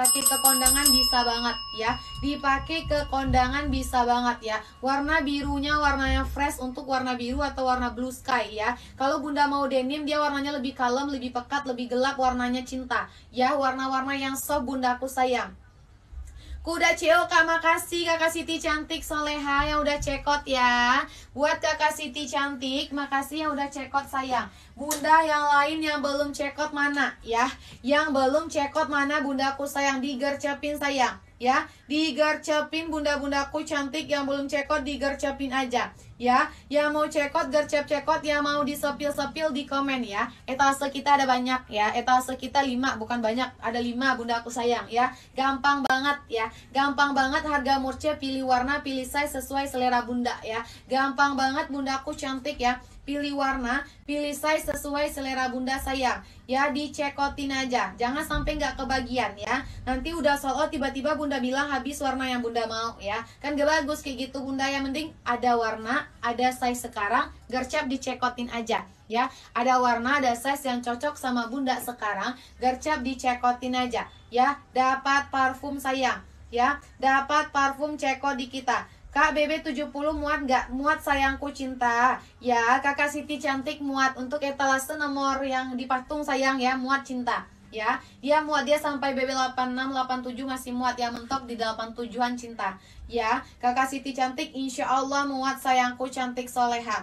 pakai ke kondangan bisa banget ya dipakai ke kondangan bisa banget ya warna birunya warna yang fresh untuk warna biru atau warna blue sky ya kalau bunda mau denim dia warnanya lebih kalem lebih pekat lebih gelap warnanya cinta ya warna-warna yang soft bundaku sayang Kuda Kak makasih kakak Siti cantik soleha yang udah cekot ya Buat kakak Siti cantik makasih yang udah cekot sayang Bunda yang lain yang belum cekot mana ya Yang belum cekot mana bundaku sayang digercepin sayang ya Digercepin bunda-bundaku cantik yang belum cekot digercepin aja ya yang mau cekot gercep cekot yang mau disepil sepil di komen ya etase kita ada banyak ya etase kita lima bukan banyak ada lima bunda aku sayang ya gampang banget ya gampang banget harga murce pilih warna pilih size sesuai selera bunda ya gampang banget bunda aku cantik ya pilih warna, pilih size sesuai selera bunda sayang. Ya dicekotin aja, jangan sampai nggak kebagian ya. Nanti udah sold out tiba-tiba bunda bilang habis warna yang bunda mau ya. Kan gak bagus kayak gitu bunda yang mending ada warna, ada size sekarang, gercep dicekotin aja ya. Ada warna, ada size yang cocok sama bunda sekarang, gercep dicekotin aja ya. Dapat parfum sayang ya, dapat parfum ceko di kita Kak BB 70 muat gak? Muat sayangku cinta. Ya, Kakak Siti cantik muat untuk etalase nomor yang dipatung sayang ya, muat cinta. Ya, dia muat dia sampai BB 8687 masih muat ya mentok di 87-an cinta. Ya, Kakak Siti cantik insya Allah muat sayangku cantik solehat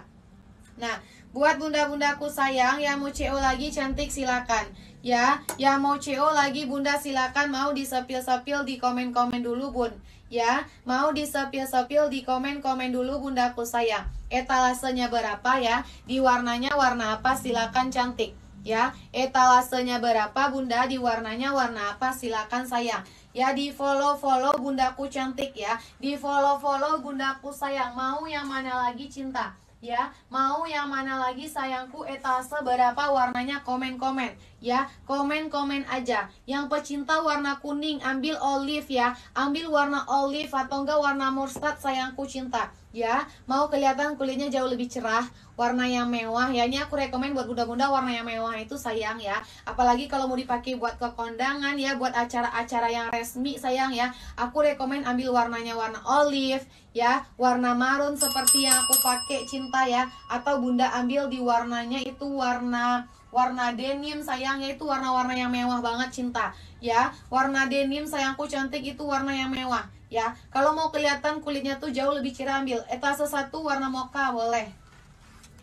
Nah, buat bunda-bundaku sayang yang mau CO lagi cantik silakan ya yang mau CO lagi bunda silakan mau disepil-sepil di komen-komen dulu bun ya. Mau disepil-sepil di komen-komen dulu bundaku sayang. Etalasenya berapa ya? Di warnanya warna apa? Silakan cantik. Ya, etalasenya berapa bunda? Di warnanya warna apa? Silakan sayang. Ya di follow follow bundaku cantik ya. Di follow follow bundaku sayang. Mau yang mana lagi cinta? ya mau yang mana lagi sayangku etase berapa warnanya komen-komen ya komen-komen aja yang pecinta warna kuning ambil olive ya ambil warna olive atau enggak warna mustard sayangku cinta ya mau kelihatan kulitnya jauh lebih cerah warna yang mewah ya ini aku rekomen buat bunda-bunda warna yang mewah itu sayang ya apalagi kalau mau dipakai buat ke kondangan ya buat acara-acara yang resmi sayang ya aku rekomen ambil warnanya warna olive ya warna marun seperti yang aku pakai cinta ya atau bunda ambil di warnanya itu warna warna denim sayang ya itu warna-warna yang mewah banget cinta ya warna denim sayangku cantik itu warna yang mewah ya kalau mau kelihatan kulitnya tuh jauh lebih cerah ambil etase satu warna moka boleh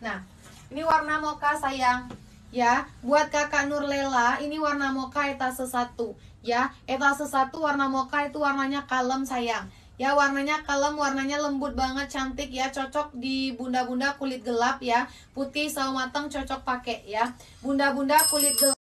nah ini warna moka sayang ya buat kakak Nur Lela ini warna mocha etase satu ya etase satu warna moka itu warnanya kalem sayang ya warnanya kalem warnanya lembut banget cantik ya cocok di bunda-bunda kulit gelap ya putih sawo matang cocok pakai ya bunda-bunda kulit gelap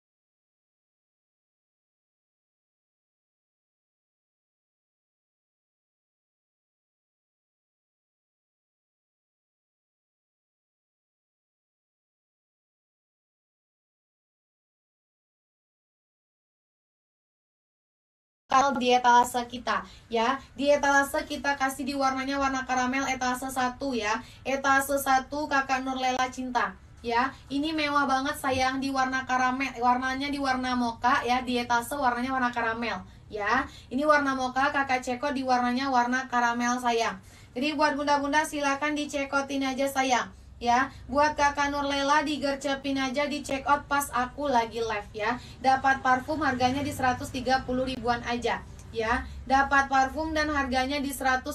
kalau di etalase kita ya di etalase kita kasih di warnanya warna karamel etalase satu ya etalase satu kakak nur lela Cinta ya ini mewah banget sayang di warna karamel warnanya di warna moka ya di etalase warnanya warna karamel ya ini warna moka kakak ceko di warnanya warna karamel sayang jadi buat bunda-bunda silahkan dicekotin aja sayang ya. Buat Kakak Lela digercepin aja di check out pas aku lagi live ya. Dapat parfum harganya di 130 ribuan aja ya. Dapat parfum dan harganya di 130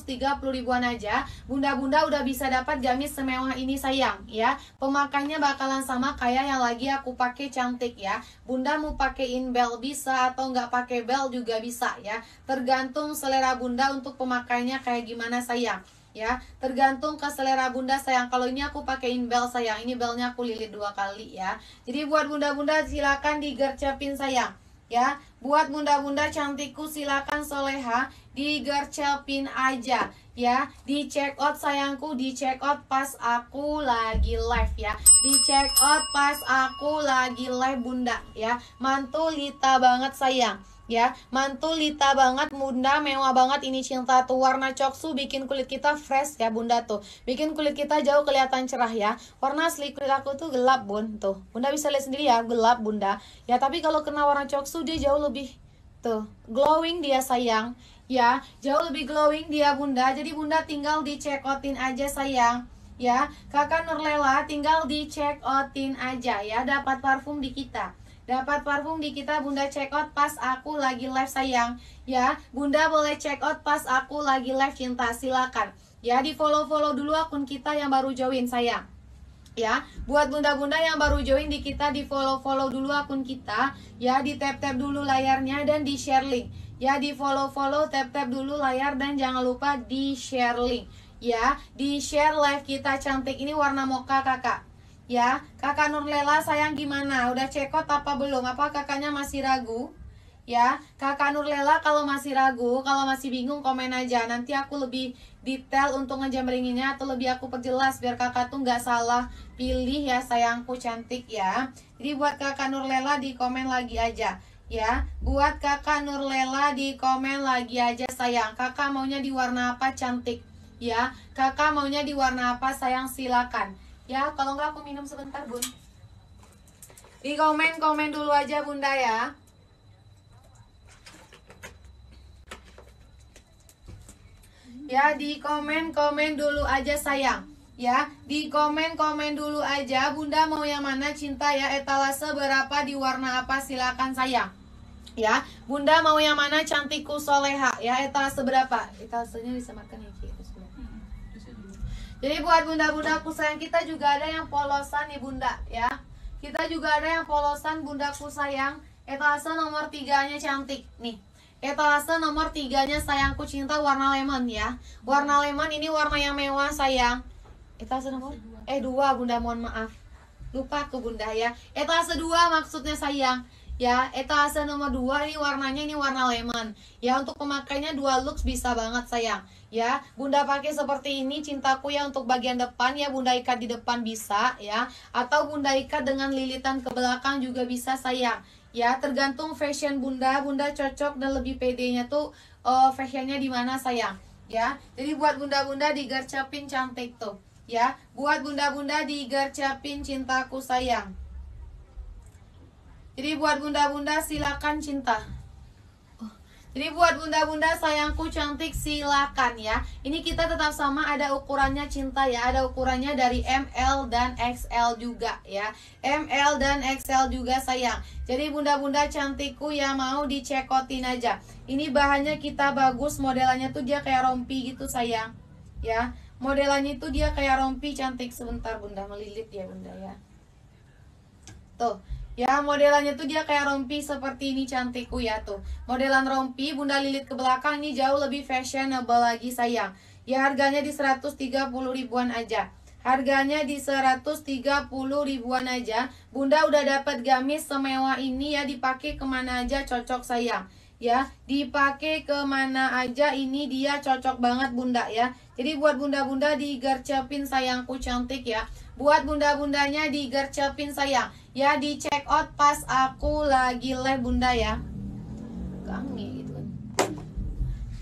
ribuan aja. Bunda-bunda udah bisa dapat gamis semewah ini sayang ya. pemakainya bakalan sama kayak yang lagi aku pakai cantik ya. Bunda mau pakein bel bisa atau nggak pakai bel juga bisa ya. Tergantung selera bunda untuk pemakainya kayak gimana sayang ya tergantung ke selera bunda sayang kalau ini aku pakaiin bel sayang ini belnya aku lilit dua kali ya jadi buat bunda-bunda silakan digercepin sayang ya buat bunda-bunda cantikku silakan soleha digercepin aja ya di check out sayangku di check out pas aku lagi live ya di check out pas aku lagi live bunda ya mantulita lita banget sayang ya mantul lita banget bunda mewah banget ini cinta tuh warna coksu bikin kulit kita fresh ya bunda tuh bikin kulit kita jauh kelihatan cerah ya warna asli kulit aku tuh gelap bun tuh bunda bisa lihat sendiri ya gelap bunda ya tapi kalau kena warna coksu dia jauh lebih tuh glowing dia sayang ya jauh lebih glowing dia bunda jadi bunda tinggal dicekotin aja sayang ya kakak Nurlela tinggal dicek outin aja ya dapat parfum di kita Dapat parfum di kita Bunda check out pas aku lagi live sayang. Ya, Bunda boleh check out pas aku lagi live cinta. Silakan. Ya, di follow-follow dulu akun kita yang baru join sayang. Ya, buat bunda-bunda yang baru join di kita di follow-follow dulu akun kita, ya di tap-tap dulu layarnya dan di share link. Ya, di follow-follow tap-tap dulu layar dan jangan lupa di share link. Ya, di share live kita cantik ini warna moka kakak Ya, kakak Nurlela sayang gimana? Udah cekot apa belum? Apa kakaknya masih ragu? Ya, kakak Nurlela kalau masih ragu, kalau masih bingung komen aja. Nanti aku lebih detail untuk ngejamringinnya atau lebih aku perjelas biar kakak tuh nggak salah pilih ya sayangku cantik ya. Jadi buat kakak Nurlela di komen lagi aja ya buat kakak Nurlela di komen lagi aja sayang kakak maunya di warna apa cantik ya kakak maunya di warna apa sayang silakan Ya, kalau nggak aku minum sebentar, Bun. Di komen-komen dulu aja, Bunda ya. Ya, di komen-komen dulu aja, sayang. Ya, di komen-komen dulu aja, Bunda mau yang mana cinta ya, etalase berapa di warna apa, silakan sayang. Ya, Bunda mau yang mana cantikku soleha ya, etalase berapa? Etalasenya disematkan ya. Jadi buat bunda-bunda aku sayang kita juga ada yang polosan nih bunda ya. Kita juga ada yang polosan bundaku sayang. Etalase nomor tiganya cantik nih. Etalase nomor tiganya sayangku cinta warna lemon ya. Warna lemon ini warna yang mewah sayang. Etalase nomor eh dua bunda mohon maaf. Lupa ke bunda ya. Etalase dua maksudnya sayang ya etalase nomor 2 ini warnanya ini warna lemon ya untuk pemakainya dua looks bisa banget sayang ya bunda pakai seperti ini cintaku ya untuk bagian depan ya bunda ikat di depan bisa ya atau bunda ikat dengan lilitan ke belakang juga bisa sayang ya tergantung fashion bunda bunda cocok dan lebih pedenya tuh uh, fashionnya di mana sayang ya jadi buat bunda-bunda digercepin cantik tuh ya buat bunda-bunda digercepin cintaku sayang jadi buat bunda-bunda silakan cinta jadi buat bunda-bunda sayangku cantik silakan ya. Ini kita tetap sama ada ukurannya cinta ya, ada ukurannya dari ML dan XL juga ya. ML dan XL juga sayang. Jadi bunda-bunda cantikku yang mau dicekotin aja. Ini bahannya kita bagus, modelannya tuh dia kayak rompi gitu sayang. Ya, modelannya itu dia kayak rompi cantik sebentar bunda melilit ya bunda ya. Tuh, Ya, modelannya tuh dia kayak rompi seperti ini cantikku ya tuh. Modelan rompi Bunda Lilit ke belakang ini jauh lebih fashionable lagi sayang. Ya harganya di 130 ribuan aja. Harganya di 130 ribuan aja. Bunda udah dapat gamis semewah ini ya dipakai kemana aja cocok sayang. Ya, dipakai kemana aja ini dia cocok banget bunda ya. Jadi buat bunda-bunda digercepin sayangku cantik ya. Buat bunda-bundanya digercepin sayang. Ya di check out pas aku lagi live bunda ya. Kangi gitu kan.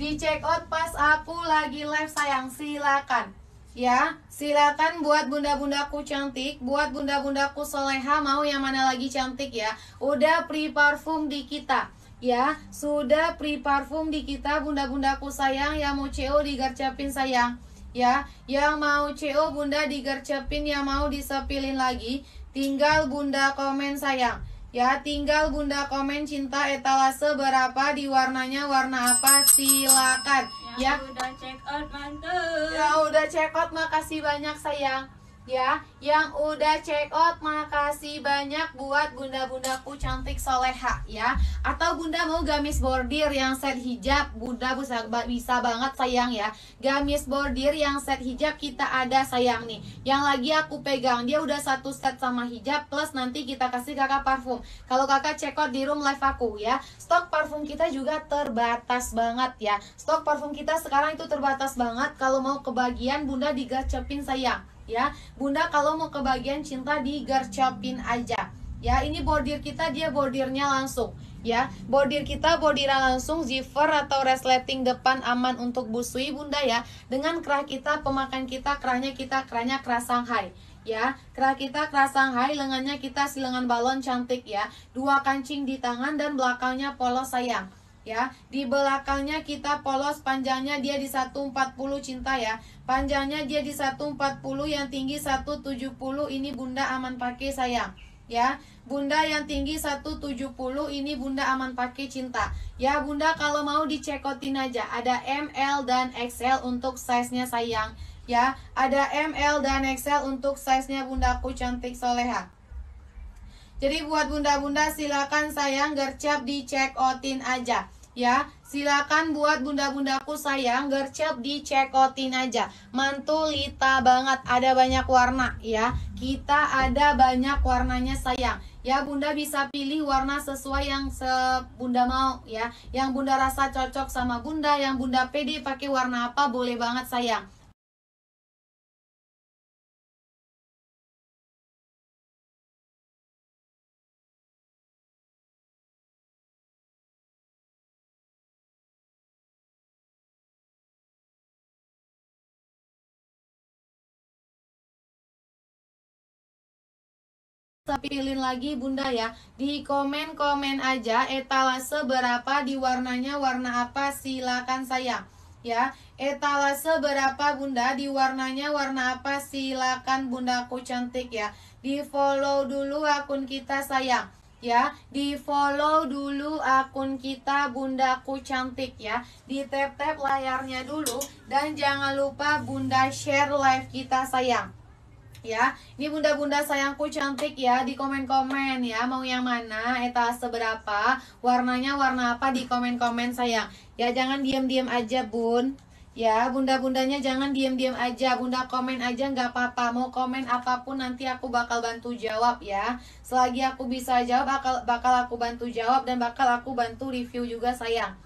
Di check out pas aku lagi live sayang. Silakan. Ya, silakan buat bunda-bundaku cantik, buat bunda-bundaku soleha mau yang mana lagi cantik ya. Udah pre parfum di kita ya sudah pre parfum di kita bunda-bundaku sayang yang mau CO digarcapin sayang ya yang mau CO bunda digercepin yang mau disepilin lagi tinggal bunda komen sayang ya tinggal bunda komen cinta etalase berapa di warnanya warna apa silakan ya, ya udah check out mantul ya udah check out makasih banyak sayang ya yang udah check out makasih banyak buat bunda-bundaku cantik soleha ya atau bunda mau gamis bordir yang set hijab bunda bisa bisa banget sayang ya gamis bordir yang set hijab kita ada sayang nih yang lagi aku pegang dia udah satu set sama hijab plus nanti kita kasih kakak parfum kalau kakak check out di room live aku ya stok parfum kita juga terbatas banget ya stok parfum kita sekarang itu terbatas banget kalau mau kebagian bunda digacepin sayang ya bunda kalau mau kebagian bagian cinta digercopin aja ya ini bordir kita dia bordirnya langsung ya bordir kita bordirnya langsung zipper atau resleting depan aman untuk busui bunda ya dengan kerah kita pemakan kita kerahnya kita kerahnya kerah Shanghai ya kerah kita kerah Shanghai lengannya kita silangan balon cantik ya dua kancing di tangan dan belakangnya polos sayang ya. Di belakangnya kita polos panjangnya dia di 140 cinta ya. Panjangnya dia di 140 yang tinggi 170 ini Bunda aman pakai sayang ya. Bunda yang tinggi 170 ini Bunda aman pakai cinta. Ya Bunda kalau mau dicekotin aja ada ML dan XL untuk size-nya sayang. Ya, ada ML dan XL untuk size-nya Bunda aku cantik soleha. Jadi buat bunda-bunda silakan sayang gercep dicekotin aja ya silakan buat bunda-bundaku sayang gercep dicekotin aja mantulita banget ada banyak warna ya kita ada banyak warnanya sayang ya bunda bisa pilih warna sesuai yang se bunda mau ya yang bunda rasa cocok sama bunda yang bunda pede pakai warna apa boleh banget sayang pilihin lagi bunda ya di komen komen aja etalase berapa di warnanya warna apa silakan sayang ya etalase berapa bunda di warnanya warna apa silakan bundaku cantik ya di follow dulu akun kita sayang ya di follow dulu akun kita bundaku cantik ya di tap tap layarnya dulu dan jangan lupa bunda share live kita sayang ya. Ini bunda-bunda sayangku cantik ya di komen-komen ya. Mau yang mana, etase seberapa warnanya warna apa di komen-komen sayang. Ya jangan diam-diam aja bun. Ya, bunda-bundanya jangan diam-diam aja. Bunda komen aja nggak apa-apa. Mau komen apapun nanti aku bakal bantu jawab ya. Selagi aku bisa jawab bakal bakal aku bantu jawab dan bakal aku bantu review juga sayang.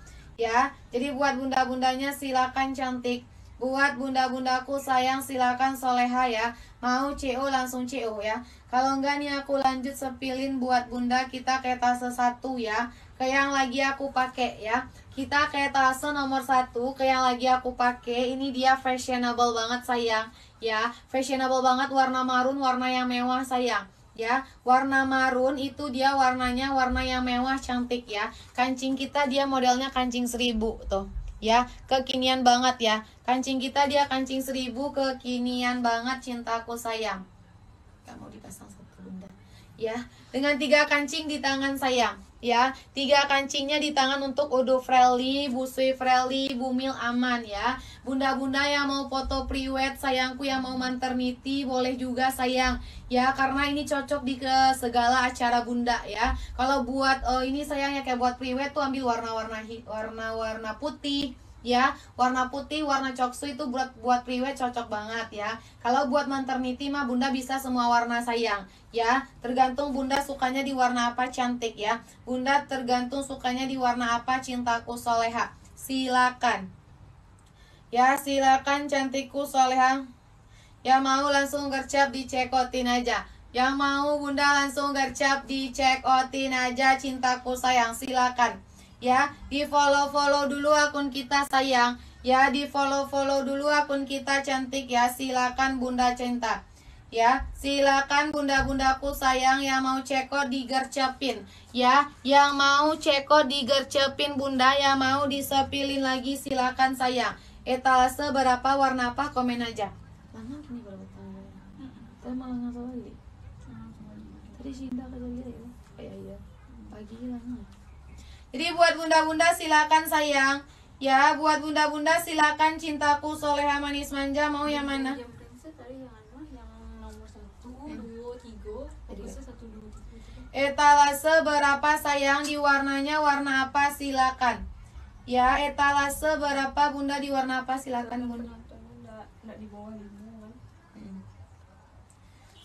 Ya, jadi buat bunda-bundanya silakan cantik. Buat bunda-bundaku sayang silakan soleha ya. Mau CO langsung CO ya. Kalau enggak nih aku lanjut sepilin buat bunda kita ke tase 1 ya. Ke yang lagi aku pakai ya. Kita ke tase nomor satu ke yang lagi aku pakai. Ini dia fashionable banget sayang ya. Fashionable banget warna marun, warna yang mewah sayang ya warna marun itu dia warnanya warna yang mewah cantik ya kancing kita dia modelnya kancing seribu tuh ya kekinian banget ya kancing kita dia kancing seribu kekinian banget cintaku sayang kamu dipasang satu bunda ya dengan tiga kancing di tangan sayang ya. Tiga kancingnya di tangan untuk Odo Freli, Busui Freli, Bumil aman ya. Bunda-bunda yang mau foto priwet, sayangku yang mau maternity boleh juga sayang ya karena ini cocok di ke segala acara bunda ya. Kalau buat oh, ini sayang ya kayak buat priwet tuh ambil warna-warna warna-warna putih ya warna putih warna coksu itu buat buat priwet cocok banget ya kalau buat maternity mah bunda bisa semua warna sayang ya tergantung bunda sukanya di warna apa cantik ya bunda tergantung sukanya di warna apa cintaku soleha silakan ya silakan cantikku soleha ya mau langsung gercep dicekotin aja yang mau bunda langsung gercep dicekotin aja cintaku sayang silakan ya di follow follow dulu akun kita sayang ya di follow follow dulu akun kita cantik ya silakan bunda cinta ya silakan bunda-bundaku sayang yang mau ceko digercepin ya yang mau ceko digercepin bunda yang mau disepilin lagi silakan sayang etalase berapa warna apa komen aja lagi ya oh, iya iya pagi jadi buat bunda-bunda silakan sayang. Ya, buat bunda-bunda silakan cintaku soleha manis manja mau yang mana? Etalase berapa sayang di warnanya warna apa silakan. Ya, etalase berapa bunda di warna apa silakan bunda. Kan? Hmm.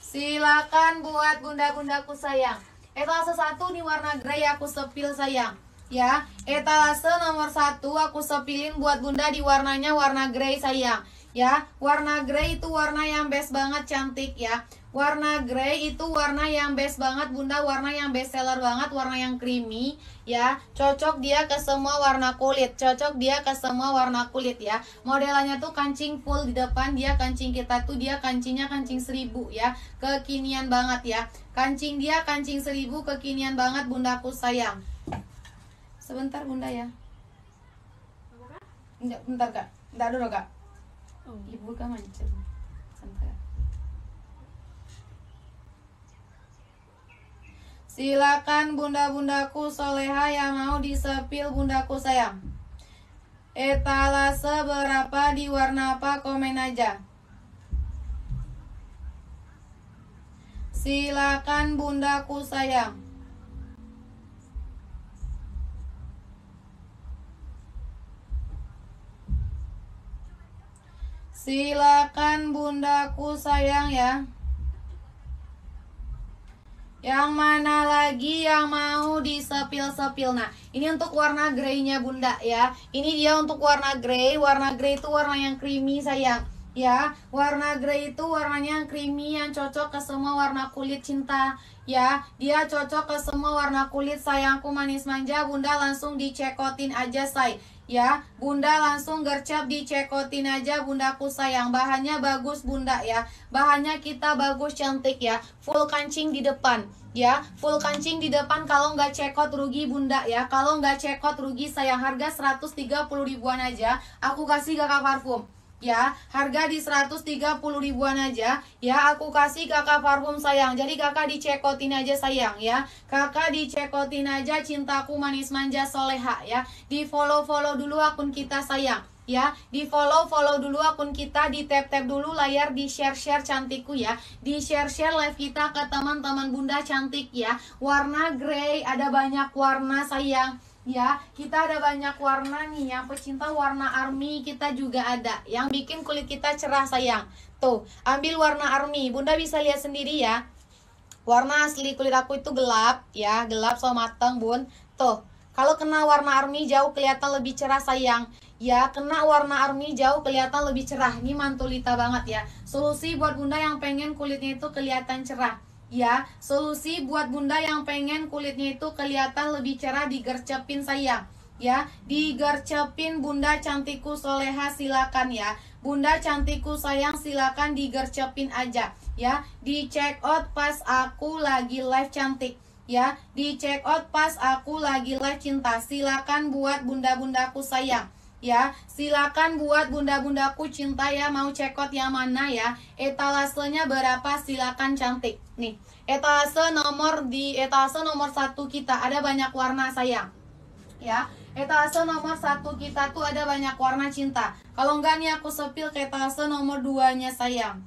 Silakan buat bunda-bundaku sayang. Etalase satu di warna grey aku sepil sayang. Ya, etalase nomor satu aku sepilin buat bunda di warnanya warna grey sayang. Ya, warna grey itu warna yang best banget cantik ya. Warna grey itu warna yang best banget bunda, warna yang best seller banget, warna yang creamy ya. Cocok dia ke semua warna kulit, cocok dia ke semua warna kulit ya. Modelnya tuh kancing full di depan, dia kancing kita tuh dia kancingnya kancing seribu ya. Kekinian banget ya. Kancing dia kancing seribu kekinian banget bundaku sayang. Sebentar bunda ya. Enggak, bentar kak. Enggak dulu kak. Oh. Ibu kan mancur. Sebentar. Silakan bunda-bundaku soleha yang mau disepil bundaku sayang. Etalase berapa di warna apa komen aja. Silakan bundaku sayang. Silakan bundaku sayang ya. Yang mana lagi yang mau disepil-sepil Nah ini untuk warna greynya bunda ya Ini dia untuk warna grey Warna grey itu warna yang creamy sayang Ya warna grey itu warnanya yang creamy Yang cocok ke semua warna kulit cinta Ya dia cocok ke semua warna kulit sayangku manis manja Bunda langsung dicekotin aja say ya bunda langsung gercep dicekotin aja bundaku sayang bahannya bagus bunda ya bahannya kita bagus cantik ya full kancing di depan ya full kancing di depan kalau nggak cekot rugi bunda ya kalau nggak cekot rugi sayang harga 130 ribuan aja aku kasih kakak parfum ya harga di 130 ribuan aja ya aku kasih kakak parfum sayang jadi kakak dicekotin aja sayang ya kakak dicekotin aja cintaku manis manja soleha ya di follow follow dulu akun kita sayang ya di follow follow dulu akun kita di tap tap dulu layar di share share cantikku ya di share share live kita ke teman-teman bunda cantik ya warna grey ada banyak warna sayang ya kita ada banyak warna nih yang pecinta warna army kita juga ada yang bikin kulit kita cerah sayang tuh ambil warna army bunda bisa lihat sendiri ya warna asli kulit aku itu gelap ya gelap so mateng bun tuh kalau kena warna army jauh kelihatan lebih cerah sayang ya kena warna army jauh kelihatan lebih cerah ini mantulita banget ya solusi buat bunda yang pengen kulitnya itu kelihatan cerah Ya, solusi buat bunda yang pengen kulitnya itu kelihatan lebih cerah digercepin sayang. Ya, digercepin bunda cantikku soleha silakan ya. Bunda cantikku sayang silakan digercepin aja ya. Di check out pas aku lagi live cantik ya. Di check out pas aku lagi live cinta. Silakan buat bunda-bundaku sayang ya silakan buat bunda-bundaku cinta ya mau cekot yang mana ya etalasenya berapa silakan cantik nih etalase nomor di etalase nomor satu kita ada banyak warna sayang ya etalase nomor satu kita tuh ada banyak warna cinta kalau enggak nih aku sepil ke etalase nomor duanya sayang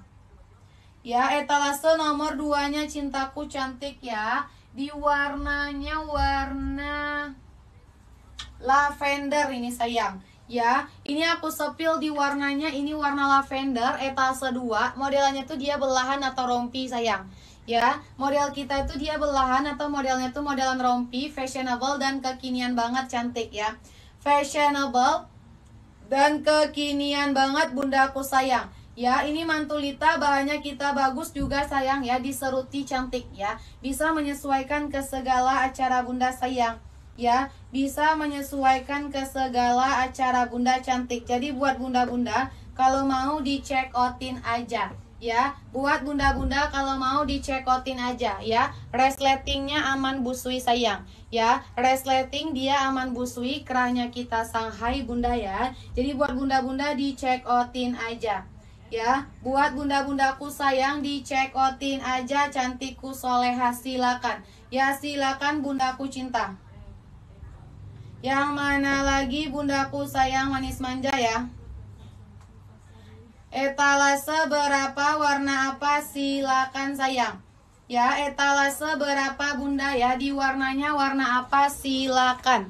ya etalase nomor duanya cintaku cantik ya di warnanya warna lavender ini sayang ya. Ini aku sepil di warnanya, ini warna lavender etase 2. modelnya tuh dia belahan atau rompi, sayang. Ya, model kita itu dia belahan atau modelnya tuh modelan rompi, fashionable dan kekinian banget cantik ya. Fashionable dan kekinian banget bunda aku sayang. Ya, ini mantulita bahannya kita bagus juga sayang ya, diseruti cantik ya. Bisa menyesuaikan ke segala acara bunda sayang ya bisa menyesuaikan ke segala acara bunda cantik jadi buat bunda-bunda kalau mau di check outin aja ya buat bunda-bunda kalau mau dicekotin aja ya resletingnya aman busui sayang ya resleting dia aman busui kerahnya kita Shanghai bunda ya jadi buat bunda-bunda dicekotin aja ya buat bunda-bundaku sayang dicekotin aja cantikku soleha silakan ya silakan bundaku cinta yang mana lagi bundaku sayang manis manja ya? Etalase berapa warna apa silakan sayang. Ya, etalase berapa bunda ya di warnanya warna apa silakan.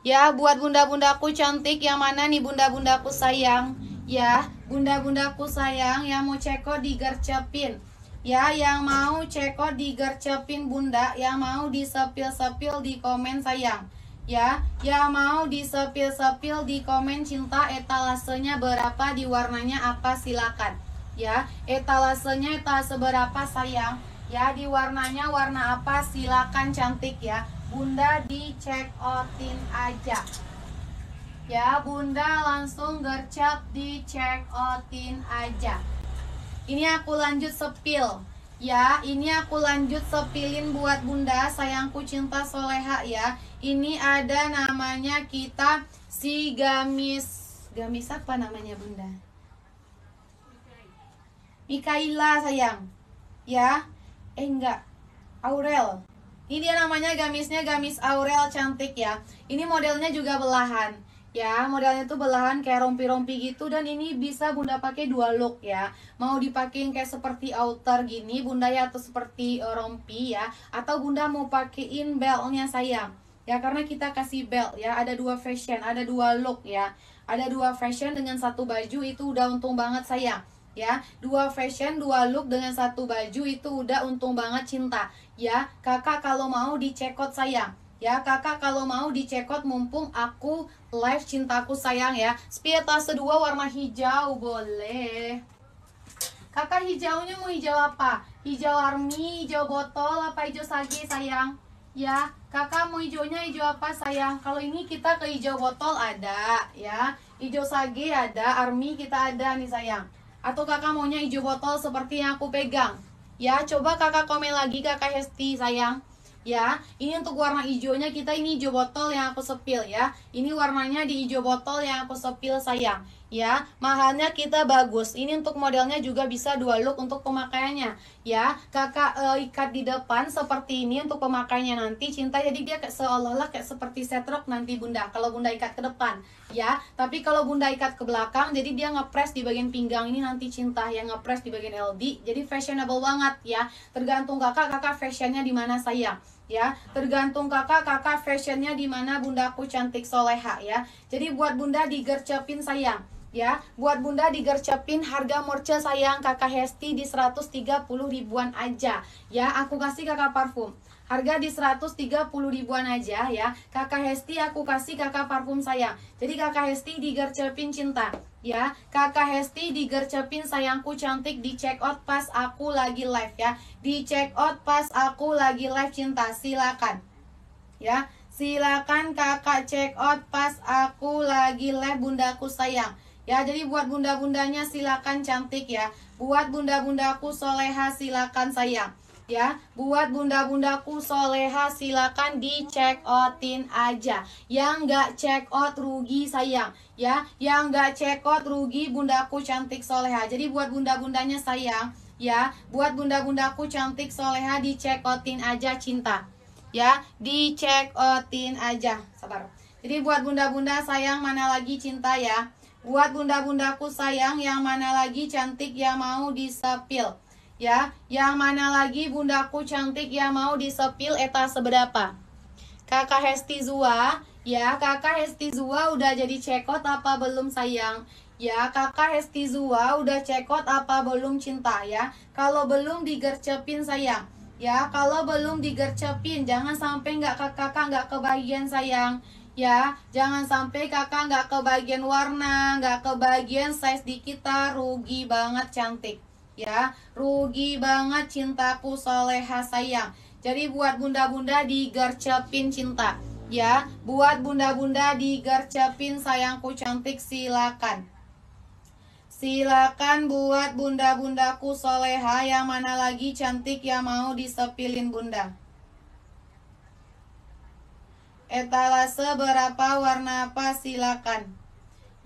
Ya, buat bunda-bundaku cantik yang mana nih bunda-bundaku sayang? Ya, bunda-bundaku sayang yang mau ceko digercepin. Ya, yang mau ceko digercepin bunda, yang mau disepil-sepil di komen sayang ya ya mau disepil-sepil di komen cinta etalasenya berapa di warnanya apa silakan ya etalasenya etalase seberapa sayang ya di warnanya warna apa silakan cantik ya bunda di check outin aja ya bunda langsung gercep di check outin aja ini aku lanjut sepil Ya, ini aku lanjut sepilin buat bunda sayangku cinta soleha ya. Ini ada namanya kita si gamis. Gamis apa namanya bunda? Mikaila sayang. Ya, eh enggak. Aurel. Ini dia namanya gamisnya gamis Aurel cantik ya. Ini modelnya juga belahan ya modelnya tuh belahan kayak rompi-rompi gitu dan ini bisa bunda pakai dua look ya mau dipakein kayak seperti outer gini bunda ya atau seperti eh, rompi ya atau bunda mau pakaiin beltnya sayang ya karena kita kasih belt ya ada dua fashion ada dua look ya ada dua fashion dengan satu baju itu udah untung banget sayang ya dua fashion dua look dengan satu baju itu udah untung banget cinta ya kakak kalau mau dicekot sayang Ya kakak kalau mau dicekot mumpung aku live cintaku sayang ya Spietase sedua warna hijau boleh Kakak hijaunya mau hijau apa? Hijau army, hijau botol, apa hijau sage sayang? Ya, kakak mau hijaunya hijau apa sayang? Kalau ini kita ke hijau botol ada ya Hijau sage ada, army kita ada nih sayang Atau kakak maunya hijau botol seperti yang aku pegang Ya, coba kakak komen lagi kakak Hesti sayang ya. Ini untuk warna hijaunya kita ini hijau botol yang aku sepil ya. Ini warnanya di hijau botol yang aku sepil sayang ya. Mahalnya kita bagus. Ini untuk modelnya juga bisa dua look untuk pemakaiannya ya. Kakak e, ikat di depan seperti ini untuk pemakaiannya nanti cinta jadi dia kayak seolah-olah kayak seperti setrok nanti Bunda kalau Bunda ikat ke depan ya. Tapi kalau Bunda ikat ke belakang jadi dia ngepres di bagian pinggang ini nanti cinta yang ngepres di bagian LD. Jadi fashionable banget ya. Tergantung Kakak, Kakak fashionnya di mana sayang ya tergantung kakak kakak fashionnya di mana bundaku cantik soleha ya jadi buat bunda digercepin sayang ya buat bunda digercepin harga morce sayang kakak Hesti di 130 ribuan aja ya aku kasih kakak parfum Harga di 130 ribuan aja ya Kakak Hesti aku kasih kakak parfum sayang Jadi kakak Hesti digercepin cinta ya. Kakak Hesti digercepin sayangku cantik di check out pas aku lagi live ya. Di check out pas aku lagi live cinta. Silakan. Ya, silakan Kakak check out pas aku lagi live bundaku sayang. Ya, jadi buat bunda-bundanya silakan cantik ya. Buat bunda-bundaku soleha silakan sayang ya buat bunda-bundaku soleha silakan di check outin aja yang nggak check out rugi sayang ya yang nggak check out rugi bundaku cantik soleha jadi buat bunda-bundanya sayang ya buat bunda-bundaku cantik soleha di check outin aja cinta ya di check outin aja sabar jadi buat bunda-bunda sayang mana lagi cinta ya buat bunda-bundaku sayang yang mana lagi cantik yang mau disepil ya yang mana lagi bundaku cantik yang mau disepil eta seberapa kakak Hesti Zua ya kakak Hesti Zua udah jadi cekot apa belum sayang ya kakak Hesti Zua udah cekot apa belum cinta ya kalau belum digercepin sayang ya kalau belum digercepin jangan sampai nggak kakak nggak kebagian sayang ya jangan sampai kakak nggak kebagian warna nggak kebagian size di kita rugi banget cantik ya rugi banget cintaku soleha sayang jadi buat bunda-bunda digercepin cinta ya buat bunda-bunda digercepin sayangku cantik silakan silakan buat bunda-bundaku soleha yang mana lagi cantik yang mau disepilin bunda etalase berapa warna apa silakan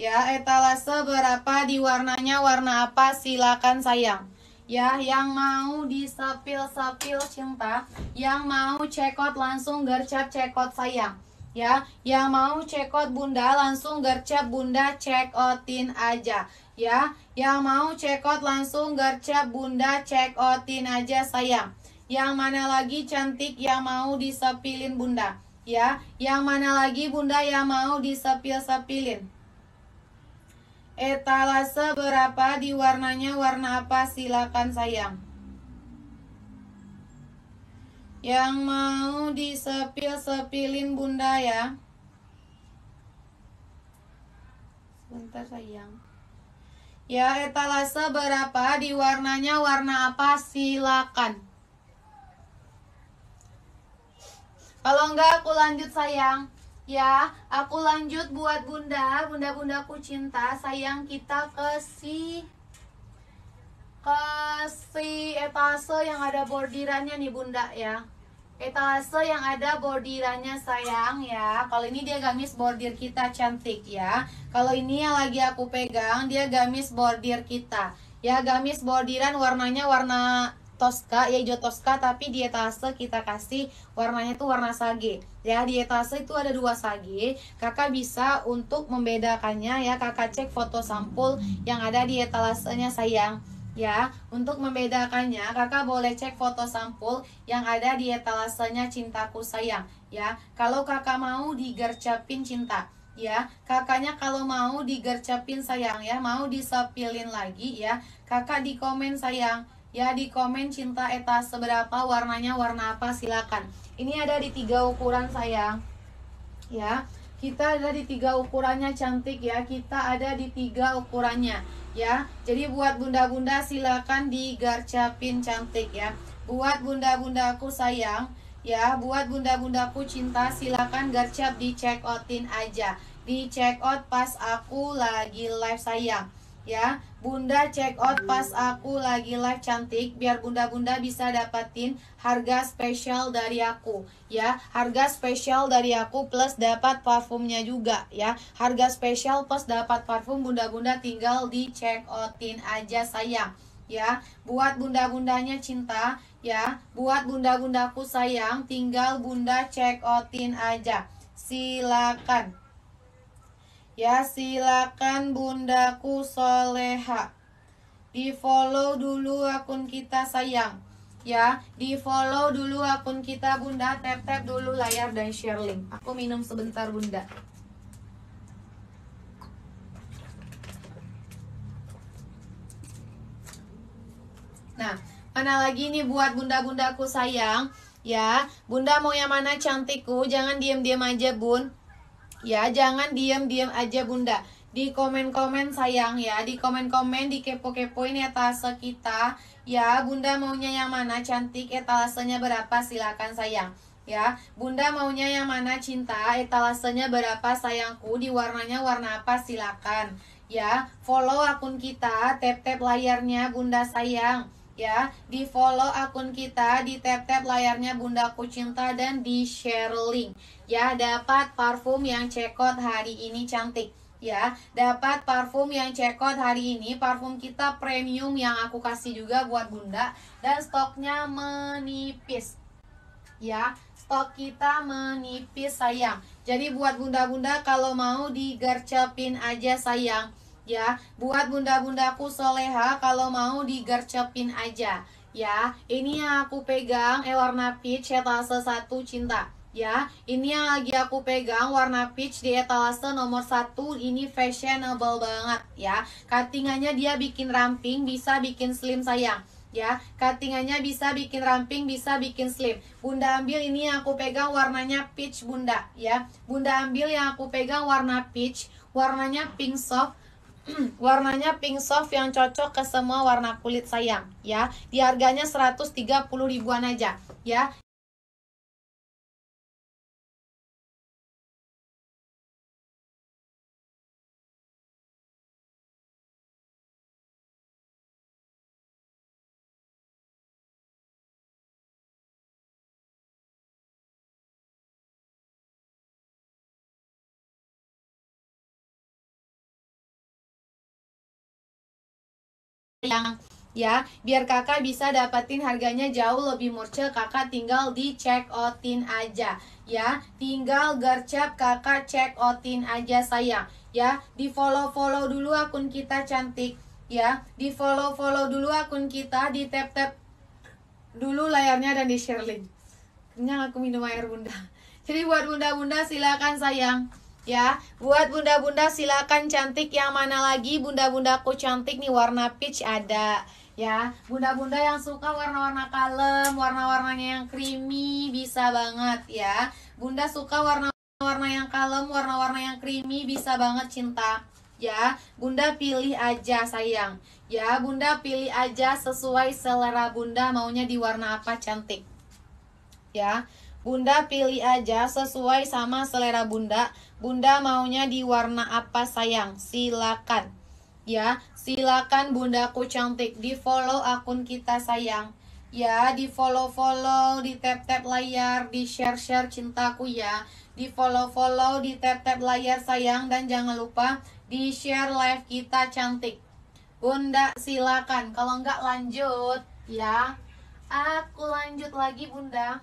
Ya, etalase berapa di warnanya warna apa? Silakan sayang. Ya, yang mau disepil-sepil cinta, yang mau cekot langsung gercep cekot sayang. Ya, yang mau cekot bunda langsung gercep bunda cekotin aja. Ya, yang mau cekot langsung gercep bunda cekotin aja sayang. Yang mana lagi cantik yang mau disepilin bunda? Ya, yang mana lagi bunda yang mau disepil-sepilin? Etalase berapa di warnanya warna apa? Silakan sayang. Yang mau disepil-sepilin bunda ya. Sebentar sayang. Ya etalase berapa di warnanya warna apa? Silakan. Kalau enggak aku lanjut sayang. Ya, aku lanjut buat bunda, bunda-bundaku cinta, sayang kita ke si ke si etase yang ada bordirannya nih bunda ya. Etase yang ada bordirannya sayang ya. Kalau ini dia gamis bordir kita cantik ya. Kalau ini yang lagi aku pegang dia gamis bordir kita. Ya, gamis bordiran warnanya warna Tosca ya hijau Tosca tapi di etase kita kasih warnanya tuh warna sage ya di etase itu ada dua sage kakak bisa untuk membedakannya ya kakak cek foto sampul yang ada di etalasenya sayang ya. Untuk membedakannya, Kakak boleh cek foto sampul yang ada di etalasenya Cintaku Sayang, ya. Kalau Kakak mau digercapin cinta, ya. Kakaknya kalau mau digercapin sayang ya, mau disepilin lagi ya. Kakak di komen sayang ya di komen cinta etas seberapa warnanya warna apa silakan ini ada di tiga ukuran sayang ya kita ada di tiga ukurannya cantik ya kita ada di tiga ukurannya ya jadi buat bunda-bunda silakan digarcapin cantik ya buat bunda-bundaku sayang ya buat bunda-bundaku cinta silakan garcap di check outin aja di check out pas aku lagi live sayang ya Bunda check out pas aku lagi live cantik biar bunda-bunda bisa dapatin harga spesial dari aku ya harga spesial dari aku plus dapat parfumnya juga ya harga spesial plus dapat parfum bunda-bunda tinggal di check outin aja sayang ya buat bunda-bundanya cinta ya buat bunda-bundaku sayang tinggal bunda check outin aja silakan Ya silakan bundaku soleha. Di follow dulu akun kita sayang. Ya, di follow dulu akun kita bunda. Tap tap dulu layar dan share link. Aku minum sebentar bunda. Nah, mana lagi nih buat bunda-bundaku sayang? Ya, bunda mau yang mana cantikku? Jangan diem-diem aja bun. Ya, jangan diam-diam aja Bunda. Di komen-komen sayang ya, di komen-komen di kepo-kepoin etalase kita. Ya, Bunda maunya yang mana cantik, etalasenya berapa silakan sayang. Ya, Bunda maunya yang mana cinta, etalasenya berapa sayangku, di warnanya warna apa silakan. Ya, follow akun kita, tap-tap layarnya Bunda sayang ya di follow akun kita di tap tap layarnya Bunda ku cinta dan di share link ya dapat parfum yang cekot hari ini cantik ya dapat parfum yang cekot hari ini parfum kita premium yang aku kasih juga buat bunda dan stoknya menipis ya stok kita menipis sayang jadi buat bunda-bunda kalau mau digercepin aja sayang ya buat bunda-bundaku soleha kalau mau digercepin aja ya ini yang aku pegang e warna peach etase satu cinta Ya, ini yang lagi aku pegang warna peach di etalase nomor satu Ini fashionable banget ya Cuttingannya dia bikin ramping, bisa bikin slim sayang Ya, cuttingannya bisa bikin ramping, bisa bikin slim Bunda ambil ini yang aku pegang warnanya peach bunda ya Bunda ambil yang aku pegang warna peach Warnanya pink soft warnanya pink soft yang cocok ke semua warna kulit sayang ya di harganya 130 ribuan aja ya yang ya biar kakak bisa dapatin harganya jauh lebih murce kakak tinggal di check outin aja ya tinggal gercep kakak check outin aja sayang ya di follow follow dulu akun kita cantik ya di follow follow dulu akun kita di tap tap dulu layarnya dan di share link kenyang aku minum air bunda jadi buat bunda bunda silakan sayang ya buat bunda-bunda silakan cantik yang mana lagi bunda-bundaku bunda cantik nih warna peach ada ya bunda-bunda yang suka warna-warna kalem warna-warnanya yang creamy bisa banget ya bunda suka warna-warna yang kalem warna-warna yang creamy bisa banget cinta ya bunda pilih aja sayang ya bunda pilih aja sesuai selera bunda maunya di warna apa cantik ya bunda pilih aja sesuai sama selera bunda Bunda maunya di warna apa sayang? Silakan. Ya, silakan Bundaku cantik di follow akun kita sayang. Ya, di follow-follow, di tap-tap layar, di share-share cintaku ya. Di follow-follow, di tap-tap layar sayang dan jangan lupa di share live kita cantik. Bunda silakan, kalau enggak lanjut ya. Aku lanjut lagi Bunda.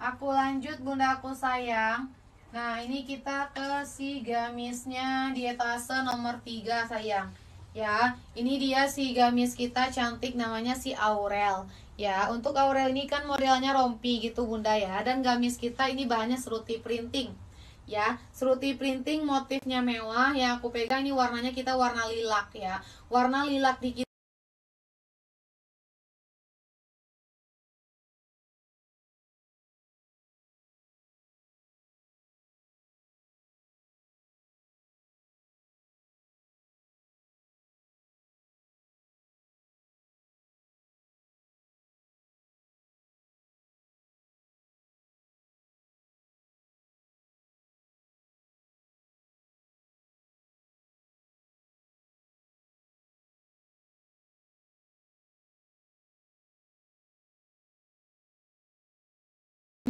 Aku lanjut bunda aku sayang. Nah ini kita ke si gamisnya di etase nomor 3 sayang. Ya, ini dia si gamis kita cantik namanya si Aurel. Ya, untuk Aurel ini kan modelnya rompi gitu bunda ya. Dan gamis kita ini bahannya seruti printing. Ya, seruti printing motifnya mewah. Yang aku pegang ini warnanya kita warna lilak ya. Warna lilak di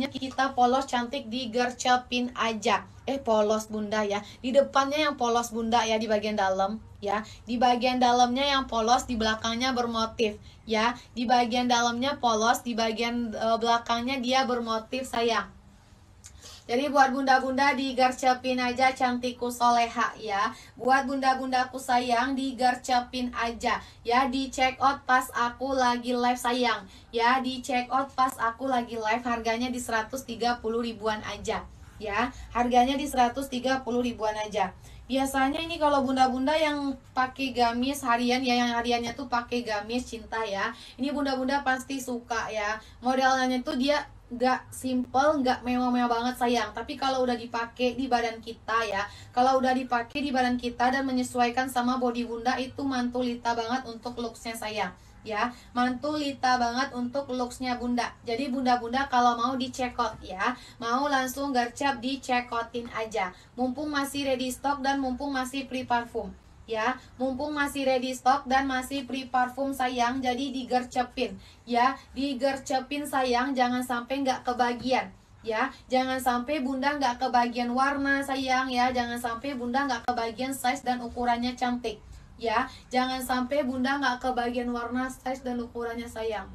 kita polos cantik di gercepin aja. Eh polos bunda ya. Di depannya yang polos bunda ya di bagian dalam ya. Di bagian dalamnya yang polos, di belakangnya bermotif ya. Di bagian dalamnya polos, di bagian uh, belakangnya dia bermotif sayang. Jadi buat bunda-bunda digarcepin aja cantikku soleha ya. Buat bunda-bundaku sayang digarcepin aja ya. Di check out pas aku lagi live sayang ya. Di check out pas aku lagi live harganya di 130 ribuan aja ya. Harganya di 130 ribuan aja. Biasanya ini kalau bunda-bunda yang pakai gamis harian ya yang hariannya tuh pakai gamis cinta ya. Ini bunda-bunda pasti suka ya. Modelnya tuh dia nggak simple, nggak mewah-mewah banget sayang. Tapi kalau udah dipakai di badan kita ya, kalau udah dipakai di badan kita dan menyesuaikan sama body bunda itu mantulita banget untuk looksnya sayang ya mantulita banget untuk looksnya bunda jadi bunda-bunda kalau mau dicekot ya mau langsung gercep dicekotin aja mumpung masih ready stock dan mumpung masih pre parfum ya mumpung masih ready stock dan masih pre parfum sayang jadi digercepin ya digercepin sayang jangan sampai nggak kebagian ya jangan sampai bunda nggak kebagian warna sayang ya jangan sampai bunda nggak kebagian size dan ukurannya cantik ya jangan sampai bunda nggak kebagian warna size dan ukurannya sayang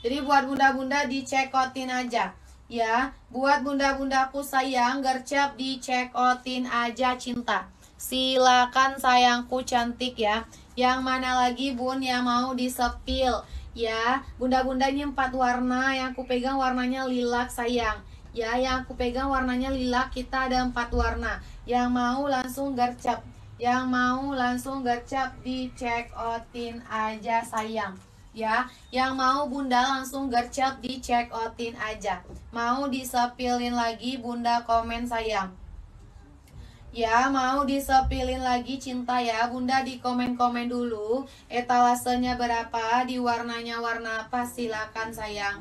jadi buat bunda-bunda dicekotin aja ya buat bunda-bundaku sayang gercep dicekotin aja cinta Silakan sayangku cantik ya. Yang mana lagi bun yang mau disepil ya. Bunda-bundanya empat warna yang aku pegang warnanya lilak sayang. Ya yang aku pegang warnanya lilak kita ada empat warna. Yang mau langsung gercep. Yang mau langsung gercep dicek outin aja sayang ya. Yang mau bunda langsung gercep di check outin aja. Mau disepilin lagi bunda komen sayang. Ya, mau disepilin lagi cinta ya. Bunda di komen-komen dulu etalasenya berapa, di warnanya warna apa silakan sayang.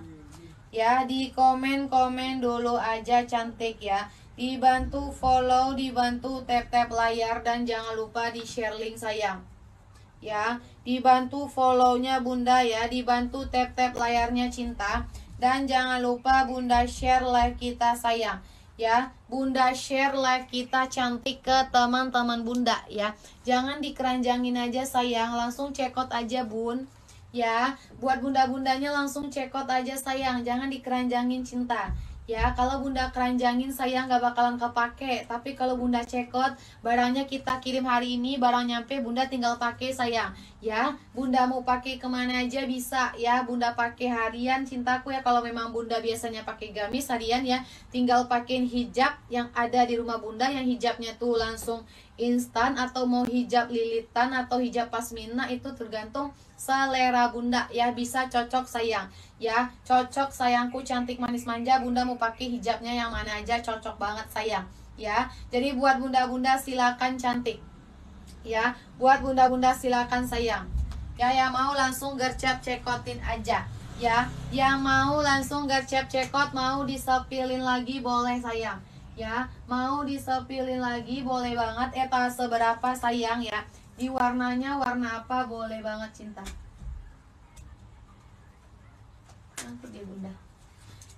Ya, di komen-komen dulu aja cantik ya. Dibantu follow, dibantu tap-tap layar dan jangan lupa di-share link sayang. Ya, dibantu follow-nya Bunda ya, dibantu tap-tap layarnya cinta dan jangan lupa Bunda share live kita sayang ya. Bunda share live kita cantik ke teman-teman Bunda ya. Jangan dikeranjangin aja sayang, langsung cekot aja Bun. Ya, buat bunda-bundanya langsung cekot aja sayang, jangan dikeranjangin cinta. Ya, kalau Bunda keranjangin saya nggak bakalan kepake. Tapi kalau Bunda cekot, barangnya kita kirim hari ini, barang nyampe Bunda tinggal pakai sayang. Ya, Bunda mau pakai kemana aja bisa. Ya, Bunda pakai harian cintaku ya. Kalau memang Bunda biasanya pakai gamis harian ya, tinggal pakein hijab yang ada di rumah Bunda yang hijabnya tuh langsung instan atau mau hijab lilitan atau hijab pasmina itu tergantung selera bunda ya bisa cocok sayang ya cocok sayangku cantik manis manja bunda mau pakai hijabnya yang mana aja cocok banget sayang ya jadi buat bunda-bunda silakan cantik ya buat bunda-bunda silakan sayang ya yang mau langsung gercep cekotin aja ya yang mau langsung gercep cekot mau disepilin lagi boleh sayang ya mau disepilin lagi boleh banget etalase eh, berapa sayang ya di warnanya warna apa boleh banget cinta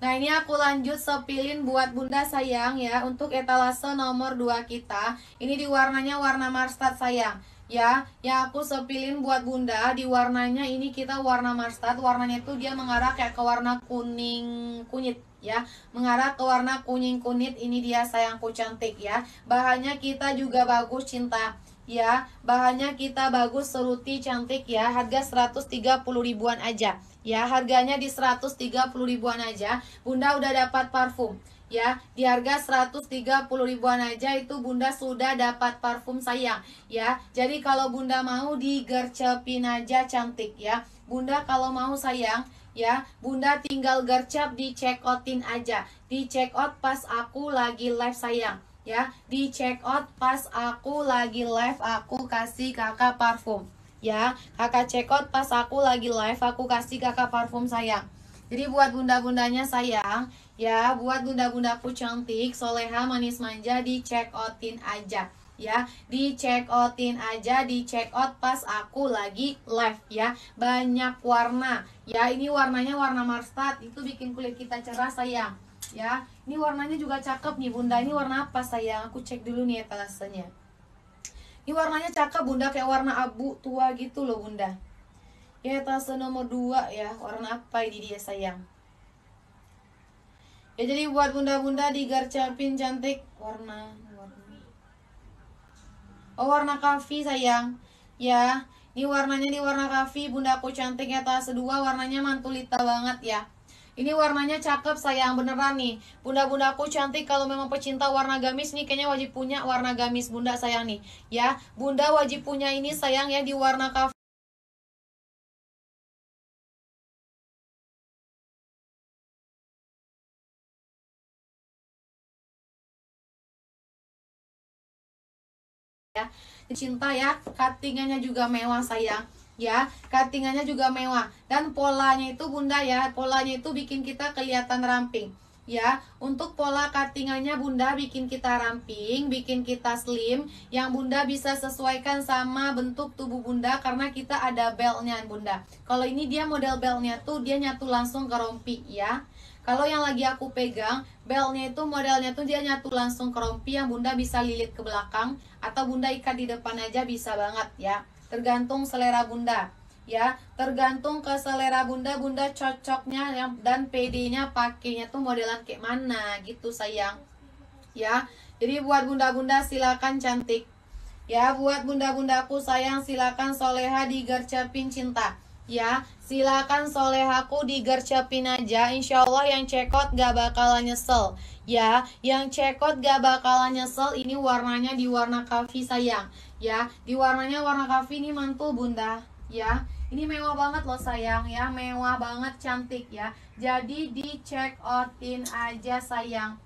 nah ini aku lanjut sepilin buat bunda sayang ya untuk etalase nomor 2 kita ini di warnanya warna marstad sayang ya ya aku sepilin buat bunda di warnanya ini kita warna marstad warnanya itu dia mengarah kayak ke warna kuning kunyit ya mengarah ke warna kuning kunyit ini dia sayangku cantik ya bahannya kita juga bagus cinta ya bahannya kita bagus seruti cantik ya harga 130 ribuan aja ya harganya di 130 ribuan aja bunda udah dapat parfum ya di harga 130 ribuan aja itu bunda sudah dapat parfum sayang ya jadi kalau bunda mau digercepin aja cantik ya bunda kalau mau sayang ya bunda tinggal gercep di check outin aja di check out pas aku lagi live sayang ya di check out pas aku lagi live aku kasih kakak parfum ya kakak check out pas aku lagi live aku kasih kakak parfum sayang jadi buat bunda-bundanya sayang ya buat bunda-bundaku cantik soleha manis manja di check outin aja ya di check outin aja di check out pas aku lagi live ya banyak warna ya ini warnanya warna marstad itu bikin kulit kita cerah sayang ya ini warnanya juga cakep nih bunda ini warna apa sayang aku cek dulu nih etalasenya ini warnanya cakep bunda kayak warna abu tua gitu loh bunda ya etalase nomor 2 ya warna apa ini dia sayang ya jadi buat bunda-bunda di garcapin cantik warna Oh warna kafi sayang. Ya, ini warnanya di warna kafi. Bunda aku cantik ya tas dua warnanya mantulita banget ya. Ini warnanya cakep sayang beneran nih. Bunda-bunda aku cantik kalau memang pecinta warna gamis nih kayaknya wajib punya warna gamis bunda sayang nih. Ya, bunda wajib punya ini sayang ya di warna kafe. ya cinta ya katingannya juga mewah sayang ya katingannya juga mewah dan polanya itu bunda ya polanya itu bikin kita kelihatan ramping ya untuk pola katingannya bunda bikin kita ramping bikin kita slim yang bunda bisa sesuaikan sama bentuk tubuh bunda karena kita ada belnya bunda kalau ini dia model belnya tuh dia nyatu langsung ke rompi ya kalau yang lagi aku pegang, belnya itu modelnya tuh dia nyatu langsung ke rompi yang bunda bisa lilit ke belakang atau bunda ikat di depan aja bisa banget ya. Tergantung selera bunda ya tergantung ke selera bunda bunda cocoknya yang dan PD-nya pakainya tuh modelan kayak mana gitu sayang ya jadi buat bunda-bunda silakan cantik ya buat bunda-bundaku sayang silakan soleha di digercepin cinta ya Silakan soleh aku digercepin aja, insya Allah yang cekot gak bakalan nyesel. Ya, yang cekot gak bakalan nyesel ini warnanya di warna kafi sayang. Ya, di warnanya warna kafi ini mantul bunda. Ya, ini mewah banget loh sayang ya, mewah banget cantik ya. Jadi di check aja sayang.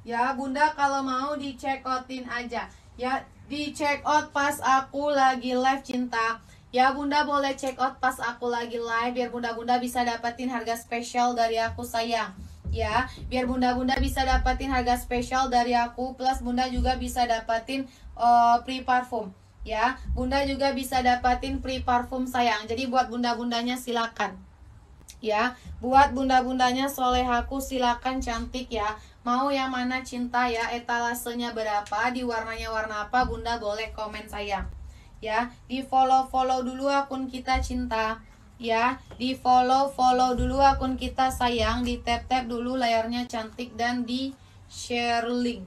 Ya, bunda kalau mau di check aja. Ya, di check out pas aku lagi live cinta Ya bunda boleh check out pas aku lagi live biar bunda-bunda bisa dapetin harga spesial dari aku sayang ya biar bunda-bunda bisa dapetin harga spesial dari aku plus bunda juga bisa dapetin uh, eh, pre parfum ya bunda juga bisa dapetin free parfum sayang jadi buat bunda-bundanya silakan ya buat bunda-bundanya soleh aku silakan cantik ya mau yang mana cinta ya etalasenya berapa di warnanya warna apa bunda boleh komen sayang ya di follow follow dulu akun kita cinta ya di follow follow dulu akun kita sayang di tap tap dulu layarnya cantik dan di share link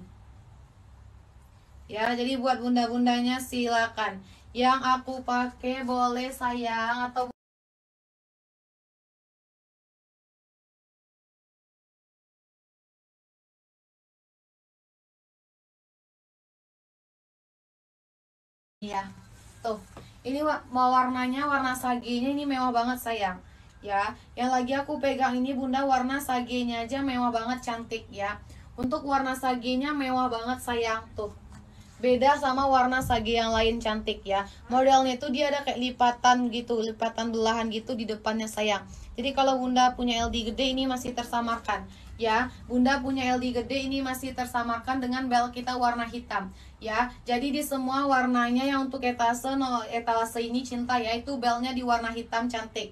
ya jadi buat bunda-bundanya silakan yang aku pakai boleh sayang atau Yeah tuh ini mau warnanya warna saginya ini mewah banget sayang ya yang lagi aku pegang ini bunda warna saginya aja mewah banget cantik ya untuk warna saginya mewah banget sayang tuh beda sama warna sage yang lain cantik ya modelnya itu dia ada kayak lipatan gitu lipatan belahan gitu di depannya sayang jadi kalau bunda punya LD gede ini masih tersamarkan ya bunda punya LD gede ini masih tersamarkan dengan bel kita warna hitam ya jadi di semua warnanya yang untuk etase no etalase ini cinta ya itu belnya di warna hitam cantik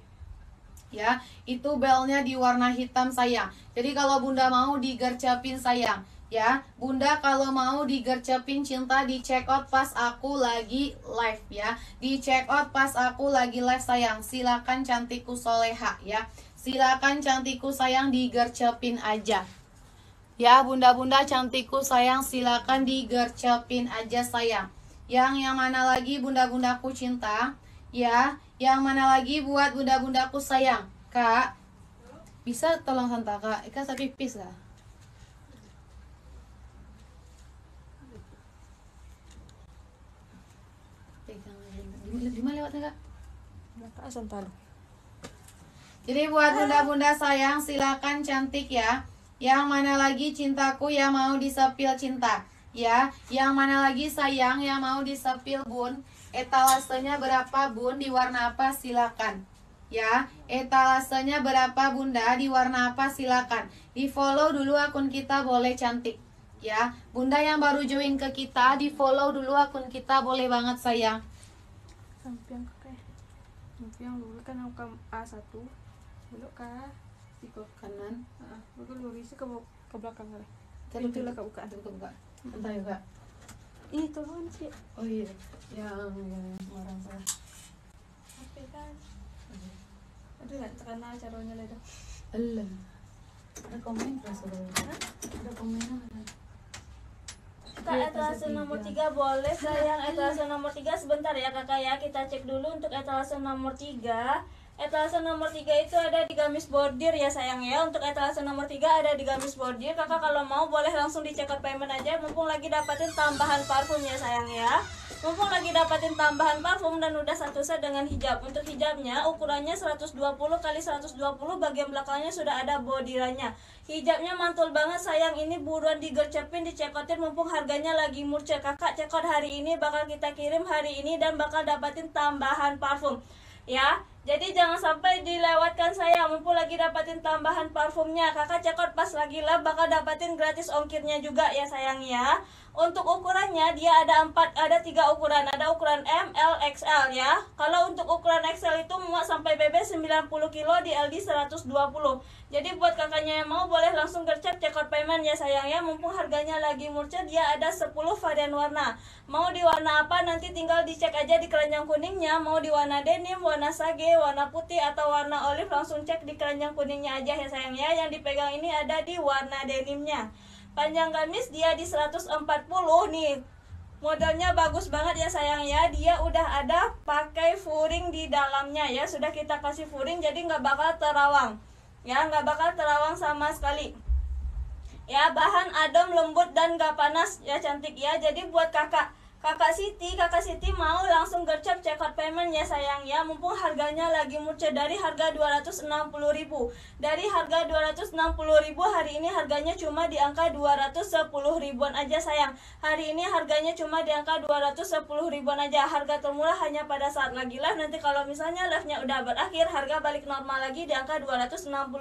ya itu belnya di warna hitam sayang jadi kalau bunda mau digercepin sayang ya bunda kalau mau digercepin cinta di check out pas aku lagi live ya di check out pas aku lagi live sayang silakan cantikku soleha ya silakan cantikku sayang digercepin aja Ya bunda-bunda cantikku sayang silakan digercepin aja sayang. Yang yang mana lagi bunda-bundaku cinta? Ya, yang mana lagi buat bunda-bundaku sayang? Kak, bisa tolong santai Kak? Ika tapi pipis lah. Jadi buat bunda-bunda sayang silakan cantik ya. Yang mana lagi cintaku yang mau disepil cinta? Ya, yang mana lagi sayang yang mau disepil bun? Etalasenya berapa bun? Di warna apa? Silakan. Ya, etalasenya berapa bunda? Di warna apa? Silakan. Di follow dulu akun kita boleh cantik. Ya, bunda yang baru join ke kita di follow dulu akun kita boleh banget sayang. sampai Sampiang ke yang dulu kan A1. Dulu kah Di kanan. Bukan lurus ke ke belakang kali. Tadi itu lah kebuka. Kebuka. Entah juga ya, kak. Itu kan sih. Oh iya, yang yang orang salah. Tapi kan. Aduh, nggak terkenal caranya lah dah. Allah. Ada komen terus Ada komen Kak iya, etalase nomor 3 boleh sayang etalase nomor 3 sebentar ya kakak ya kita cek dulu untuk etalase nomor 3 etalase nomor 3 itu ada di gamis bordir ya sayang ya untuk etalase nomor 3 ada di gamis bordir kakak kalau mau boleh langsung di check payment aja mumpung lagi dapatin tambahan parfum ya sayang ya mumpung lagi dapatin tambahan parfum dan udah satu set dengan hijab untuk hijabnya ukurannya 120 kali 120 bagian belakangnya sudah ada bordirannya hijabnya mantul banget sayang ini buruan digercepin dicekotin mumpung harganya lagi murce kakak cekot hari ini bakal kita kirim hari ini dan bakal dapatin tambahan parfum ya jadi jangan sampai dilewatkan saya, mumpung lagi dapatin tambahan parfumnya. Kakak cekot pas lagi lab bakal dapatin gratis ongkirnya juga ya sayang ya untuk ukurannya dia ada empat ada tiga ukuran ada ukuran M L XL ya kalau untuk ukuran XL itu muat sampai BB 90 kilo di LD 120 jadi buat kakaknya yang mau boleh langsung gercep cek payment ya sayang ya mumpung harganya lagi murah dia ada 10 varian warna mau di warna apa nanti tinggal dicek aja di keranjang kuningnya mau di warna denim warna sage warna putih atau warna olive langsung cek di keranjang kuningnya aja ya sayang ya yang dipegang ini ada di warna denimnya panjang gamis dia di 140 nih modelnya bagus banget ya sayang ya dia udah ada pakai furing di dalamnya ya sudah kita kasih furing jadi nggak bakal terawang ya nggak bakal terawang sama sekali ya bahan adem lembut dan nggak panas ya cantik ya jadi buat kakak Kakak Siti, Kakak Siti mau langsung gercep check out payment ya sayang ya Mumpung harganya lagi murce dari harga 260000 Dari harga 260000 hari ini harganya cuma di angka 210 ribuan aja sayang Hari ini harganya cuma di angka 210 ribuan aja Harga termurah hanya pada saat lagi live Nanti kalau misalnya live-nya udah berakhir harga balik normal lagi di angka 260000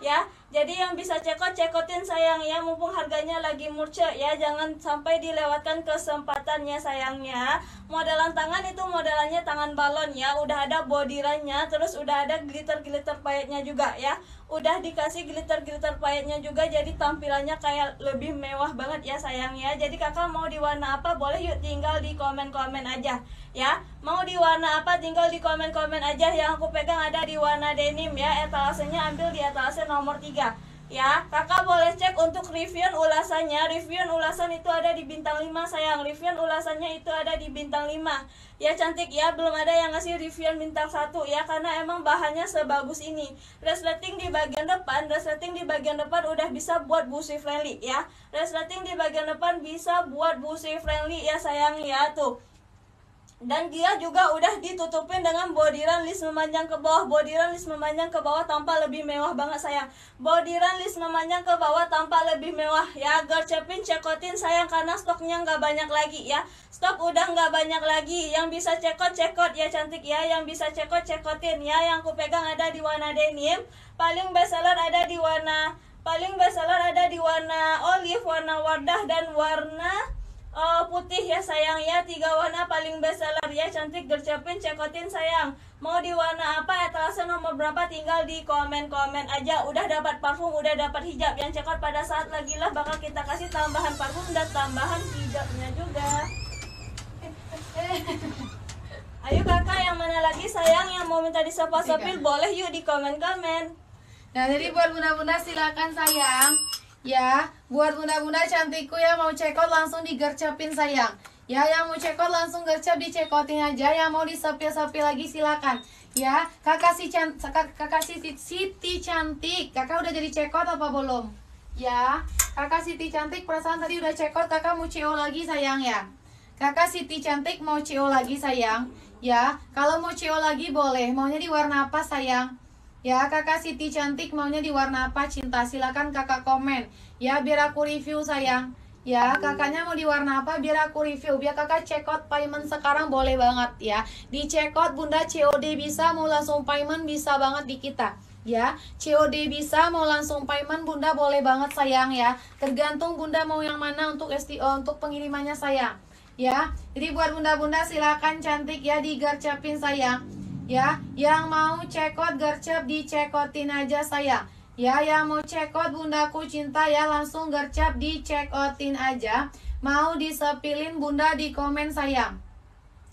Ya jadi yang bisa cekot cekotin sayang ya mumpung harganya lagi murce ya jangan sampai dilewatkan kesempatannya sayangnya. Modelan tangan itu modelannya tangan balon ya, udah ada bodirannya terus udah ada glitter-glitter payetnya juga ya udah dikasih glitter-glitter payetnya juga jadi tampilannya kayak lebih mewah banget ya sayang ya jadi kakak mau di warna apa boleh yuk tinggal di komen-komen aja ya mau di warna apa tinggal di komen-komen aja yang aku pegang ada di warna denim ya etalasenya ambil di etalase nomor 3 ya kakak boleh cek untuk review ulasannya review ulasan itu ada di bintang 5 sayang review ulasannya itu ada di bintang 5 ya cantik ya belum ada yang ngasih review bintang 1 ya karena emang bahannya sebagus ini resleting di bagian depan resleting di bagian depan udah bisa buat busi friendly ya resleting di bagian depan bisa buat busi friendly ya sayang ya tuh dan dia juga udah ditutupin dengan bodiran list memanjang ke bawah bodiran list memanjang ke bawah tanpa lebih mewah banget sayang bodiran list memanjang ke bawah tanpa lebih mewah ya gercepin cekotin sayang karena stoknya nggak banyak lagi ya stok udah nggak banyak lagi yang bisa cekot cekot ya cantik ya yang bisa cekot cekotin ya yang aku pegang ada di warna denim paling bestseller ada di warna paling bestseller ada di warna olive warna wardah dan warna putih ya sayang ya tiga warna paling seller ya cantik gercepin cekotin sayang mau di warna apa etalase nomor berapa tinggal di komen komen aja udah dapat parfum udah dapat hijab yang cekot pada saat lagi lah bakal kita kasih tambahan parfum dan tambahan hijabnya juga ayo kakak yang mana lagi sayang yang mau minta disapa sopir boleh yuk di komen komen nah jadi buat bunda-bunda silakan sayang Ya, buat bunda-bunda cantikku yang mau cekot langsung digercepin sayang. Ya, yang mau cekot langsung gercep dicekotin aja. Yang mau disepil-sepil lagi silakan. Ya, kakak si kakak, si Siti cantik. Kakak udah jadi cekot apa belum? Ya, kakak Siti cantik perasaan tadi udah cekot. Kakak mau ceo lagi sayang ya. Kakak Siti cantik mau ceo lagi sayang. Ya, kalau mau ceo lagi boleh. Maunya di warna apa sayang? Ya kakak Siti cantik maunya di warna apa cinta silakan kakak komen Ya biar aku review sayang Ya kakaknya mau di warna apa biar aku review Biar kakak check out payment sekarang boleh banget ya Di check out bunda COD bisa mau langsung payment bisa banget di kita ya COD bisa mau langsung payment bunda boleh banget sayang ya tergantung bunda mau yang mana untuk STO eh, untuk pengirimannya sayang ya jadi buat bunda-bunda silakan cantik ya digarcapin sayang ya yang mau cekot gercep dicekotin aja saya. ya yang mau cekot bundaku cinta ya langsung gercep dicekotin aja mau disepilin bunda di komen saya.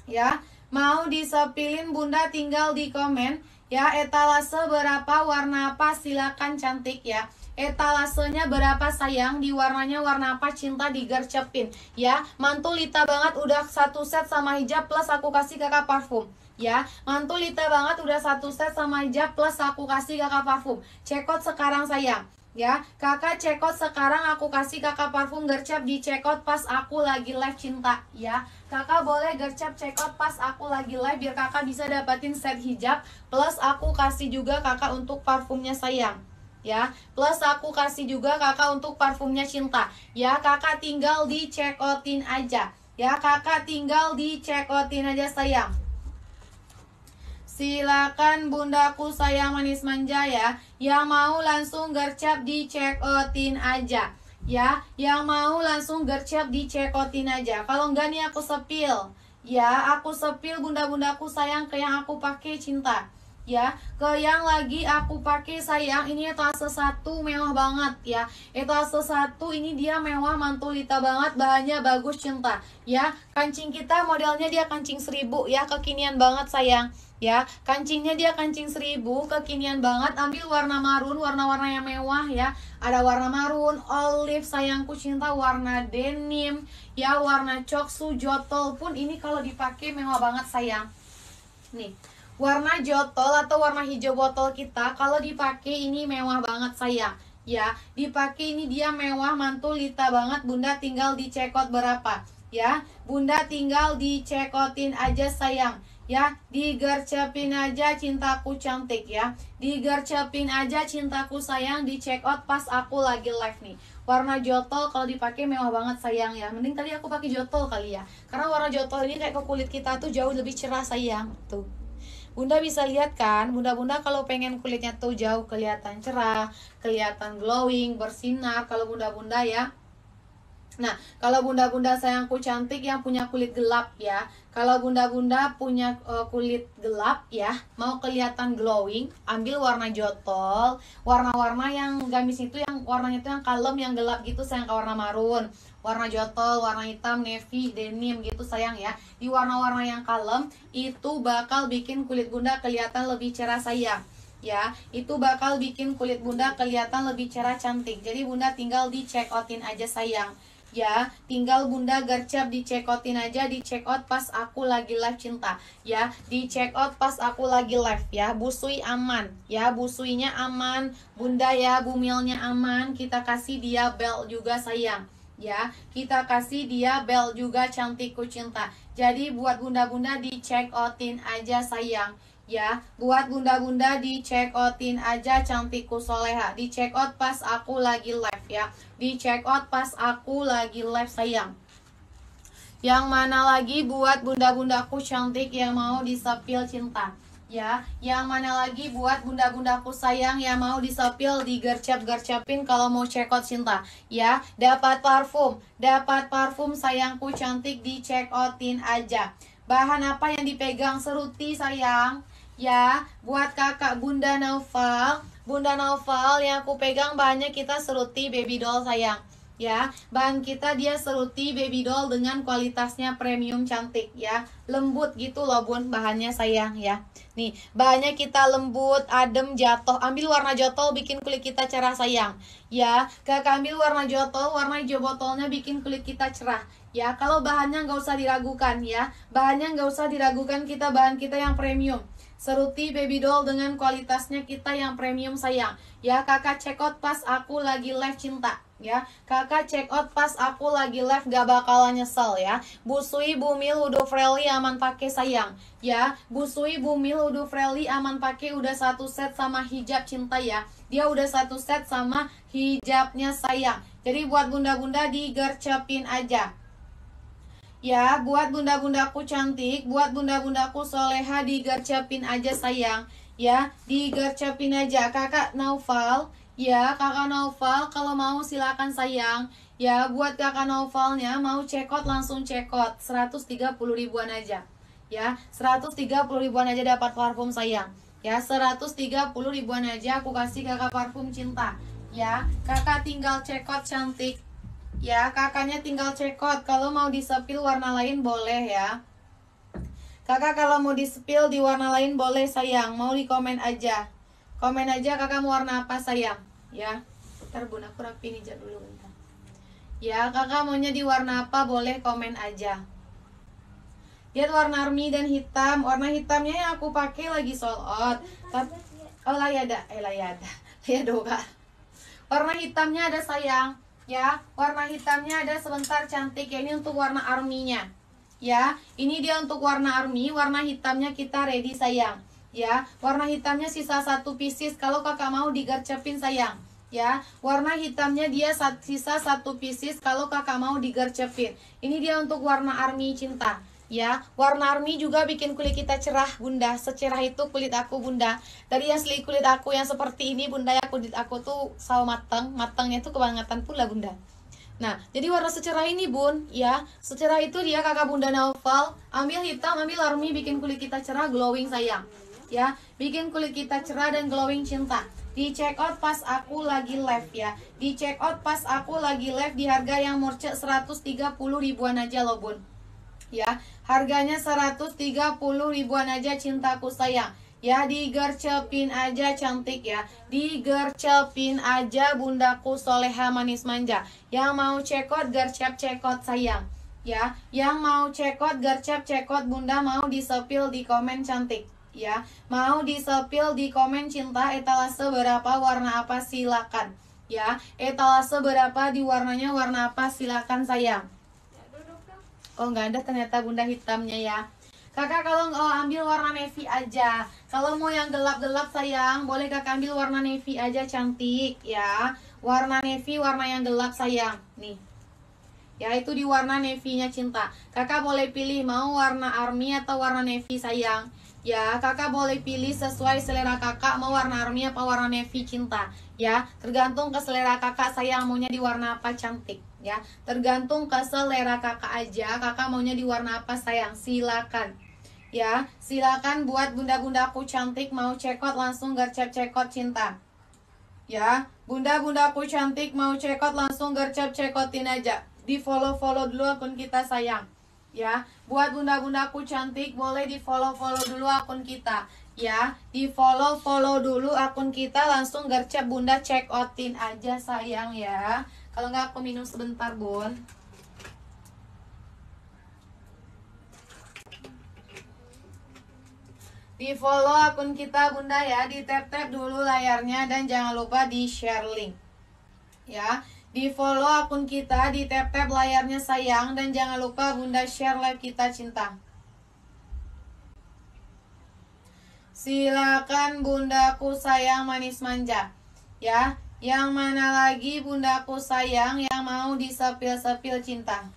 ya mau disepilin bunda tinggal di komen ya etalase berapa warna apa silakan cantik ya etalasenya berapa sayang di warnanya warna apa cinta digercepin ya mantul lita banget udah satu set sama hijab plus aku kasih kakak parfum ya mantul lita banget udah satu set sama hijab plus aku kasih kakak parfum cekot sekarang sayang ya kakak cekot sekarang aku kasih kakak parfum gercep di cekot pas aku lagi live cinta ya kakak boleh gercep cekot pas aku lagi live biar kakak bisa dapatin set hijab plus aku kasih juga kakak untuk parfumnya sayang ya plus aku kasih juga kakak untuk parfumnya cinta ya kakak tinggal di aja ya kakak tinggal di aja sayang Silakan bundaku saya manis manja ya. Yang mau langsung gercep di check outin aja. Ya, yang mau langsung gercep di check outin aja. Kalau enggak nih aku sepil. Ya, aku sepil bunda-bundaku sayang ke yang aku pakai cinta. Ya, ke yang lagi aku pakai sayang ini etase satu mewah banget ya. Etase satu ini dia mewah mantulita banget, bahannya bagus cinta. Ya, kancing kita modelnya dia kancing seribu ya, kekinian banget sayang ya kancingnya dia kancing seribu kekinian banget ambil warna marun warna-warna yang mewah ya ada warna marun olive sayangku cinta warna denim ya warna coksu jotol pun ini kalau dipakai mewah banget sayang nih warna jotol atau warna hijau botol kita kalau dipakai ini mewah banget sayang ya dipakai ini dia mewah mantul lita banget bunda tinggal dicekot berapa ya bunda tinggal dicekotin aja sayang ya digercepin aja cintaku cantik ya digercepin aja cintaku sayang di check out pas aku lagi live nih warna jotol kalau dipakai mewah banget sayang ya mending tadi aku pakai jotol kali ya karena warna jotol ini kayak ke kulit kita tuh jauh lebih cerah sayang tuh Bunda bisa lihat kan, bunda-bunda kalau pengen kulitnya tuh jauh kelihatan cerah, kelihatan glowing, bersinar kalau bunda-bunda ya. Nah, kalau bunda-bunda sayangku cantik yang punya kulit gelap ya, kalau gunda-gunda punya eh, kulit gelap ya, mau kelihatan glowing, ambil warna jotol, warna-warna yang gamis itu yang warnanya itu yang kalem, yang gelap gitu sayang ke warna marun, warna jotol, warna hitam, navy, denim gitu sayang ya. Di warna-warna yang kalem itu bakal bikin kulit bunda kelihatan lebih cerah sayang ya itu bakal bikin kulit bunda kelihatan lebih cerah cantik jadi bunda tinggal di check outin aja sayang ya tinggal bunda gercep di check outin aja di check out pas aku lagi live cinta ya di check out pas aku lagi live ya busui aman ya busuinya aman bunda ya bumilnya aman kita kasih dia bel juga sayang ya kita kasih dia bel juga cantikku cinta jadi buat bunda-bunda di check outin aja sayang ya buat bunda-bunda di check outin aja cantikku soleha di check out pas aku lagi live ya di check out pas aku lagi live sayang yang mana lagi buat bunda-bundaku cantik yang mau disepil cinta ya yang mana lagi buat bunda-bundaku sayang yang mau disepil digercep-gercepin kalau mau check out cinta ya dapat parfum dapat parfum sayangku cantik di check outin aja bahan apa yang dipegang seruti sayang ya buat kakak Bunda Naufal Bunda Naufal yang aku pegang banyak kita seruti baby doll sayang ya bahan kita dia seruti baby doll dengan kualitasnya premium cantik ya lembut gitu loh bun bahannya sayang ya nih bahannya kita lembut adem jatuh ambil warna jotol bikin kulit kita cerah sayang ya kakak ambil warna jotol warna hijau botolnya bikin kulit kita cerah ya kalau bahannya nggak usah diragukan ya bahannya nggak usah diragukan kita bahan kita yang premium Seruti baby doll dengan kualitasnya kita yang premium sayang. Ya kakak check out pas aku lagi live cinta ya kakak check out pas aku lagi live gak bakalan nyesel ya busui bumi ludo freli aman pakai sayang ya busui bumi ludo freli aman pakai udah satu set sama hijab cinta ya dia udah satu set sama hijabnya sayang jadi buat bunda-bunda digercepin aja Ya, buat bunda-bundaku cantik, buat bunda-bundaku soleha digercepin aja sayang. Ya, digercepin aja kakak Naufal. Ya, kakak Naufal kalau mau silakan sayang. Ya, buat kakak Naufalnya mau cekot langsung cekot 130 ribuan aja. Ya, 130 ribuan aja dapat parfum sayang. Ya, 130 ribuan aja aku kasih kakak parfum cinta. Ya, kakak tinggal cekot cantik Ya, kakaknya tinggal cekot. Kalau mau disepil warna lain boleh ya. Kakak kalau mau disepil di warna lain boleh sayang. Mau di komen aja. Komen aja kakak mau warna apa sayang. Ya. Ntar bun aku rapi hijab dulu bentar. Ya, kakak maunya di warna apa boleh komen aja. Lihat warna army dan hitam. Warna hitamnya yang aku pakai lagi sold out. Tapi iya, iya. oh layada, eh layada. Ya kak. Warna hitamnya ada sayang ya warna hitamnya ada sebentar cantik ya ini untuk warna arminya ya ini dia untuk warna army warna hitamnya kita ready sayang ya warna hitamnya sisa satu pieces kalau kakak mau digercepin sayang ya warna hitamnya dia sisa satu pieces kalau kakak mau digercepin ini dia untuk warna army cinta ya warna army juga bikin kulit kita cerah bunda secerah itu kulit aku bunda dari asli kulit aku yang seperti ini bunda ya kulit aku tuh sawo mateng matengnya tuh kebangetan pula bunda Nah, jadi warna secerah ini bun, ya Secerah itu dia kakak bunda Naufal Ambil hitam, ambil army, bikin kulit kita cerah, glowing sayang Ya, bikin kulit kita cerah dan glowing cinta Di check out pas aku lagi live ya Di check out pas aku lagi live di harga yang murce 130 ribuan aja loh bun Ya, Harganya 130 ribuan aja cintaku sayang. Ya digercepin aja cantik ya Digercepin aja bundaku soleha manis manja Yang mau cekot gercep cekot sayang Ya Yang mau cekot gercep cekot bunda mau disepil di komen cantik Ya Mau disepil di komen cinta etalase berapa warna apa silakan Ya Etalase berapa di warnanya warna apa silakan sayang Oh nggak ada ternyata bunda hitamnya ya. Kakak kalau oh, ambil warna navy aja. Kalau mau yang gelap-gelap sayang, boleh kakak ambil warna navy aja cantik ya. Warna navy, warna yang gelap sayang. Nih. Ya itu di warna navy-nya cinta. Kakak boleh pilih mau warna army atau warna navy sayang. Ya, kakak boleh pilih sesuai selera kakak mau warna army apa warna navy cinta. Ya, tergantung ke selera kakak sayang maunya di warna apa cantik ya tergantung ke selera kakak aja kakak maunya di warna apa sayang silakan ya silakan buat bunda-bunda aku cantik mau cekot langsung gercep cekot cinta ya bunda-bunda aku cantik mau cekot langsung gercep cekotin aja di follow follow dulu akun kita sayang ya buat bunda-bunda aku cantik boleh di follow follow dulu akun kita ya di follow follow dulu akun kita langsung gercep bunda cekotin aja sayang ya kalau nggak aku minum sebentar, Bun. Di follow akun kita Bunda ya, di tap tap dulu layarnya dan jangan lupa di share link. Ya, di follow akun kita, di tap tap layarnya sayang dan jangan lupa Bunda share live kita cinta. Silakan bundaku sayang manis manja. Ya, yang mana lagi bundaku sayang yang mau disepil-sepil cinta.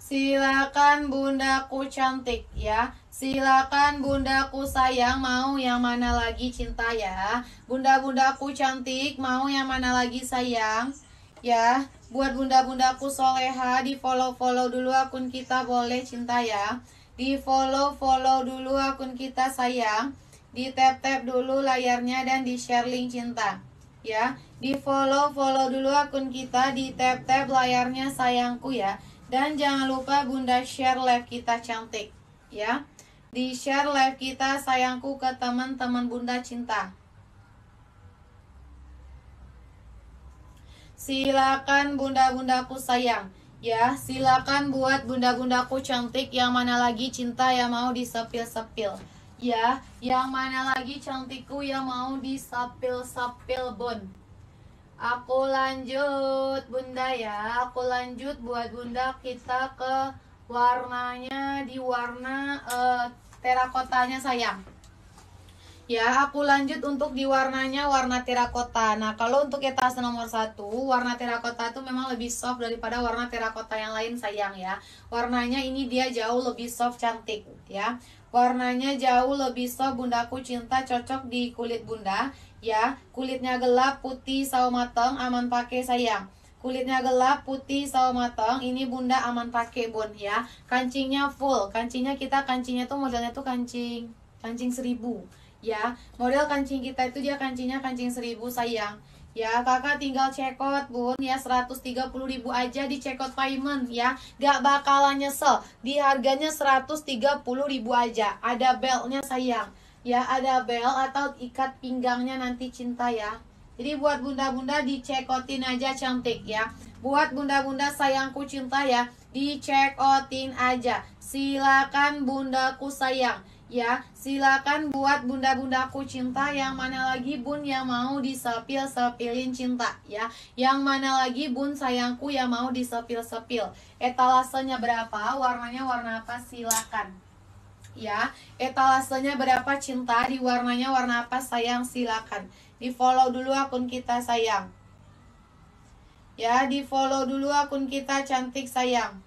Silakan bundaku cantik ya. Silakan bundaku sayang mau yang mana lagi cinta ya. Bunda-bundaku cantik mau yang mana lagi sayang ya. Buat bunda-bundaku soleha di follow-follow dulu akun kita boleh cinta ya. Di follow-follow dulu akun kita sayang. Di tap-tap dulu layarnya dan di share link cinta. Ya, di follow-follow dulu akun kita, di tap-tap layarnya sayangku ya. Dan jangan lupa Bunda share live kita cantik, ya. Di share live kita sayangku ke teman-teman Bunda cinta. Silakan bunda-bundaku sayang. Ya, silakan buat bunda-bundaku cantik yang mana lagi cinta yang mau disepil-sepil. Ya, yang mana lagi cantikku yang mau disepil-sepil bun. Aku lanjut bunda ya, aku lanjut buat bunda kita ke warnanya di warna uh, terakotanya sayang. Ya, aku lanjut untuk di warnanya warna terakota. Nah, kalau untuk etase nomor satu, warna terakota itu memang lebih soft daripada warna terakota yang lain, sayang ya. Warnanya ini dia jauh lebih soft, cantik ya. Warnanya jauh lebih soft, bundaku cinta cocok di kulit bunda ya. Kulitnya gelap, putih, sawo mateng, aman pakai sayang. Kulitnya gelap, putih, sawo matang. Ini bunda aman pakai bun ya. Kancingnya full. Kancingnya kita kancingnya tuh modelnya tuh kancing kancing seribu ya model kancing kita itu dia kancingnya kancing seribu sayang Ya, kakak tinggal cekot, bun. Ya, 130 ribu aja di cekot payment, ya. Gak bakalan nyesel. Di harganya 130 ribu aja. Ada beltnya, sayang. Ya, ada bel atau ikat pinggangnya nanti cinta, ya. Jadi buat bunda-bunda dicekotin aja cantik, ya. Buat bunda-bunda sayangku cinta, ya. Dicekotin aja. Silakan bundaku sayang ya silakan buat bunda-bundaku cinta yang mana lagi bun yang mau disepil-sepilin cinta ya yang mana lagi bun sayangku yang mau disepil-sepil etalasenya berapa warnanya warna apa silakan ya etalasenya berapa cinta di warnanya warna apa sayang silakan di follow dulu akun kita sayang ya di follow dulu akun kita cantik sayang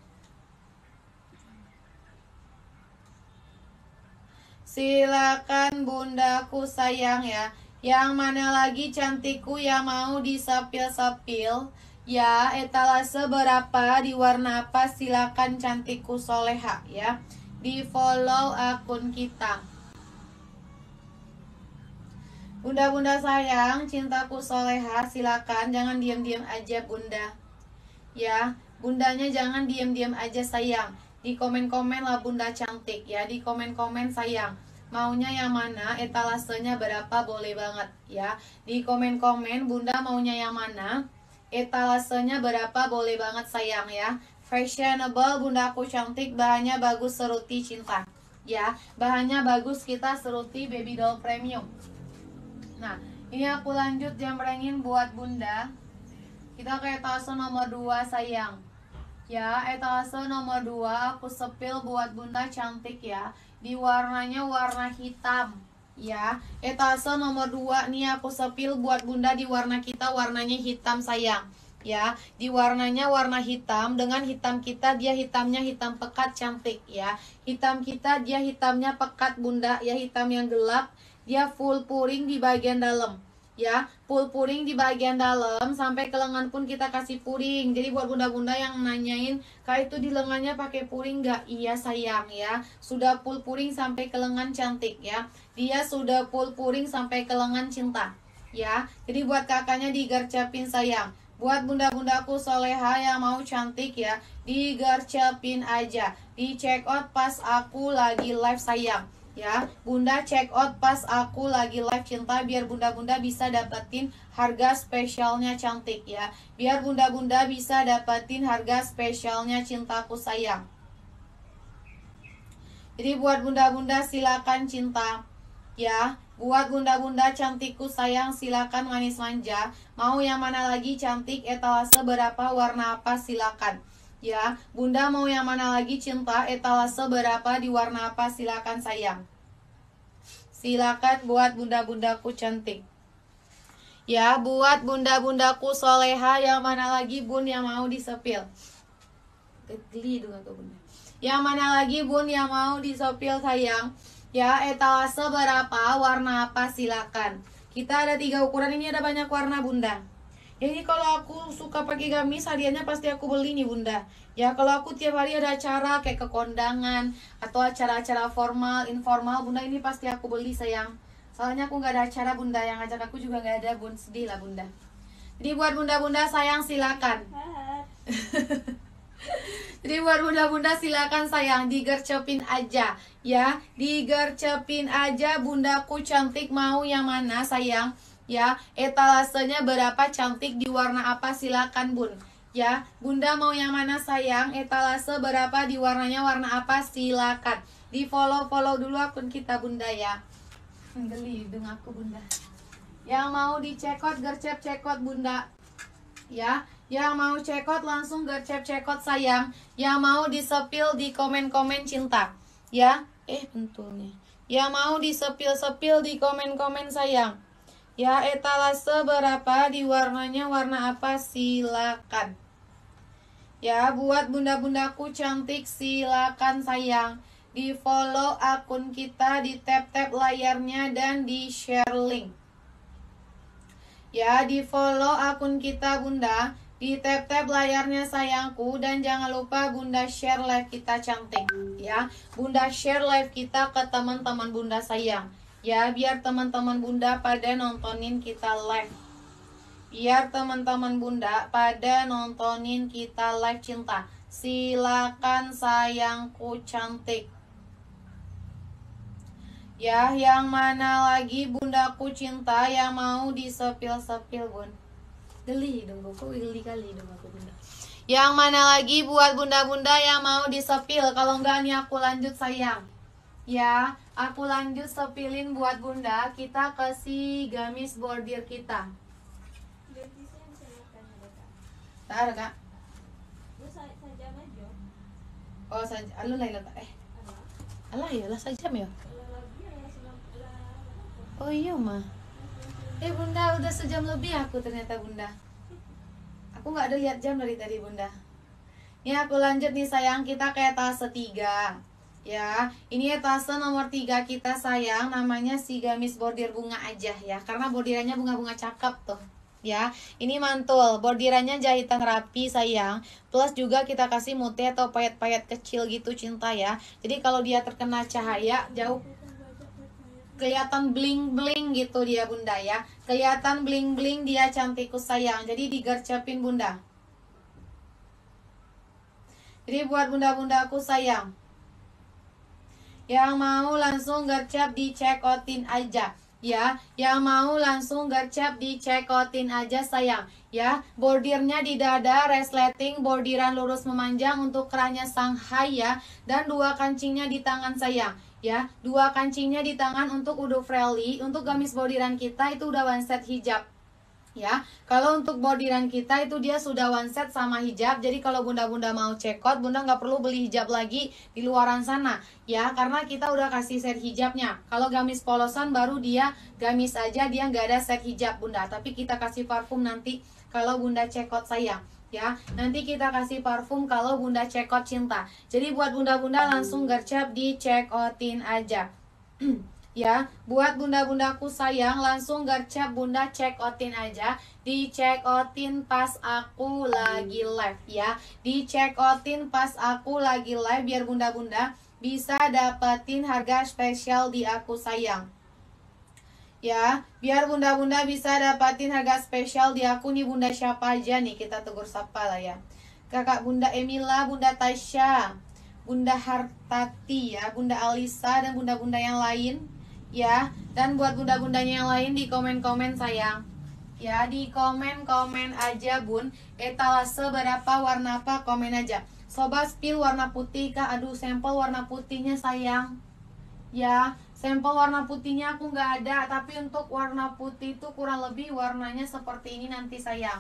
Silakan bundaku sayang ya. Yang mana lagi cantikku yang mau disapil-sapil? Ya, etalase berapa di warna apa? Silakan cantikku soleha ya. Di follow akun kita. Bunda-bunda sayang, cintaku soleha, silakan jangan diam-diam aja bunda. Ya, bundanya jangan diam-diam aja sayang. Di komen-komen lah bunda cantik ya, di komen-komen sayang maunya yang mana, etalasenya berapa boleh banget ya. Di komen-komen Bunda maunya yang mana, etalasenya berapa boleh banget sayang ya. Fashionable, Bunda aku cantik, bahannya bagus, seruti cinta. Ya, bahannya bagus kita seruti baby doll premium. Nah, ini aku lanjut rengin buat Bunda. Kita ke etalase nomor 2 sayang. Ya, etalase nomor 2 aku sepil buat Bunda cantik ya di warnanya warna hitam ya etase nomor 2 nih aku sepil buat bunda di warna kita warnanya hitam sayang ya di warnanya warna hitam dengan hitam kita dia hitamnya hitam pekat cantik ya hitam kita dia hitamnya pekat bunda ya hitam yang gelap dia full puring di bagian dalam ya pul puring di bagian dalam sampai ke lengan pun kita kasih puring jadi buat bunda-bunda yang nanyain kak itu di lengannya pakai puring nggak iya sayang ya sudah pul puring sampai ke lengan cantik ya dia sudah pul puring sampai ke lengan cinta ya jadi buat kakaknya digercepin sayang Buat bunda-bundaku soleha yang mau cantik ya, digercepin aja. Di check out pas aku lagi live sayang ya bunda check out pas aku lagi live cinta biar bunda-bunda bisa dapetin harga spesialnya cantik ya biar bunda-bunda bisa dapetin harga spesialnya cintaku sayang jadi buat bunda-bunda silakan cinta ya buat bunda-bunda cantikku sayang silakan manis manja mau yang mana lagi cantik etalase berapa warna apa silakan Ya, Bunda mau yang mana lagi cinta? Etalase berapa di warna apa? Silakan sayang. Silakan buat bunda-bundaku cantik. Ya, buat bunda-bundaku soleha yang mana lagi bun yang mau disepil. Kediri dong tuh bunda. Yang mana lagi bun yang mau disepil sayang. Ya, etalase berapa? Warna apa? Silakan. Kita ada tiga ukuran ini ada banyak warna bunda ini kalau aku suka pakai gamis hariannya pasti aku beli nih bunda Ya kalau aku tiap hari ada acara kayak ke kondangan Atau acara-acara formal, informal bunda ini pasti aku beli sayang Soalnya aku nggak ada acara bunda yang ajak aku juga nggak ada bun sedih lah bunda Jadi buat bunda-bunda sayang silakan Jadi buat bunda-bunda silakan sayang digercepin aja ya Digercepin aja bundaku cantik mau yang mana sayang ya etalasenya berapa cantik di warna apa silakan bun ya bunda mau yang mana sayang etalase berapa di warnanya warna apa silakan di follow follow dulu akun kita bunda ya geli dengan aku bunda yang mau dicekot gercep cekot bunda ya yang mau cekot langsung gercep cekot sayang yang mau disepil di komen komen cinta ya eh tentunya. yang mau disepil sepil di komen komen sayang Ya, etalase berapa di warnanya warna apa? Silakan. Ya, buat bunda-bundaku cantik silakan sayang. Di follow akun kita, di tap-tap layarnya dan di share link. Ya, di follow akun kita bunda, di tap-tap layarnya sayangku dan jangan lupa bunda share live kita cantik ya. Bunda share live kita ke teman-teman bunda sayang ya biar teman-teman bunda pada nontonin kita live biar teman-teman bunda pada nontonin kita live cinta silakan sayangku cantik ya yang mana lagi bundaku cinta yang mau disepil-sepil bun geli dong kok geli kali dong aku bunda yang mana lagi buat bunda-bunda yang mau disepil kalau enggak nih aku lanjut sayang ya Aku lanjut sepilin buat bunda Kita kasih gamis bordir kita Tak ada kak Oh saja, lu lain letak eh Alah ya lah sajam ya iya, Oh iya mah Eh bunda udah sejam lebih aku ternyata bunda Aku nggak ada lihat jam dari tadi bunda Ini aku lanjut nih sayang kita kayak tas setiga ya ini etase nomor tiga kita sayang namanya si gamis bordir bunga aja ya karena bordirannya bunga-bunga cakep tuh ya ini mantul bordirannya jahitan rapi sayang plus juga kita kasih mute atau payet-payet kecil gitu cinta ya jadi kalau dia terkena cahaya jauh kelihatan bling-bling gitu dia bunda ya kelihatan bling-bling dia cantikku sayang jadi digercepin bunda jadi buat bunda-bunda aku sayang yang mau langsung gercep dicekotin aja ya yang mau langsung gercep dicekotin aja sayang ya bordirnya di dada resleting bordiran lurus memanjang untuk kerahnya Shanghai ya dan dua kancingnya di tangan sayang ya dua kancingnya di tangan untuk uduk Freli untuk gamis bordiran kita itu udah one set hijab ya. Kalau untuk bordiran kita itu dia sudah one set sama hijab. Jadi kalau bunda-bunda mau cekot, bunda nggak perlu beli hijab lagi di luaran sana ya. Karena kita udah kasih set hijabnya. Kalau gamis polosan baru dia gamis aja dia nggak ada set hijab bunda. Tapi kita kasih parfum nanti kalau bunda cekot sayang ya nanti kita kasih parfum kalau bunda cekot cinta jadi buat bunda-bunda langsung gercep di check outin aja ya. Buat bunda-bundaku sayang, langsung gercep bunda check outin aja. Di check outin pas aku lagi live ya. Di check outin pas aku lagi live biar bunda-bunda bisa dapetin harga spesial di aku sayang. Ya, biar bunda-bunda bisa dapatin harga spesial di aku nih bunda siapa aja nih kita tegur sapa lah ya. Kakak bunda Emila, bunda Tasya, bunda Hartati ya, bunda Alisa dan bunda-bunda yang lain ya dan buat bunda-bundanya yang lain di komen-komen sayang ya di komen-komen aja bun etalase berapa warna apa komen aja sobat spill warna putih kak, aduh sampel warna putihnya sayang ya sampel warna putihnya aku nggak ada tapi untuk warna putih itu kurang lebih warnanya seperti ini nanti sayang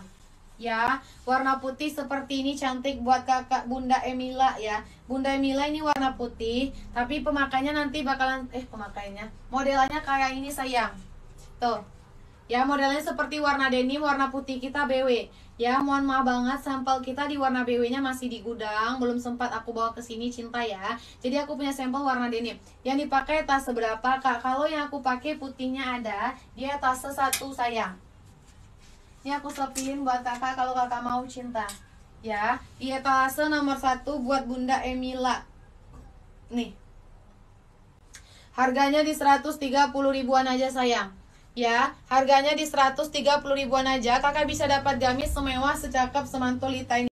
ya. Warna putih seperti ini cantik buat kakak Bunda Emila ya. Bunda Emila ini warna putih, tapi pemakainya nanti bakalan eh pemakainya modelnya kayak ini sayang. Tuh. Ya, modelnya seperti warna denim, warna putih kita BW. Ya, mohon maaf banget sampel kita di warna BW-nya masih di gudang, belum sempat aku bawa ke sini cinta ya. Jadi aku punya sampel warna denim. Yang dipakai tas seberapa, Kak? Kalau yang aku pakai putihnya ada, dia tas satu sayang. Ini aku selipin buat kakak kalau kakak mau cinta. Ya, Iya etalase nomor satu buat Bunda Emila. Nih. Harganya di 130 ribuan aja sayang. Ya, harganya di 130 ribuan aja. Kakak bisa dapat gamis semewah, secakap, semantul, ini.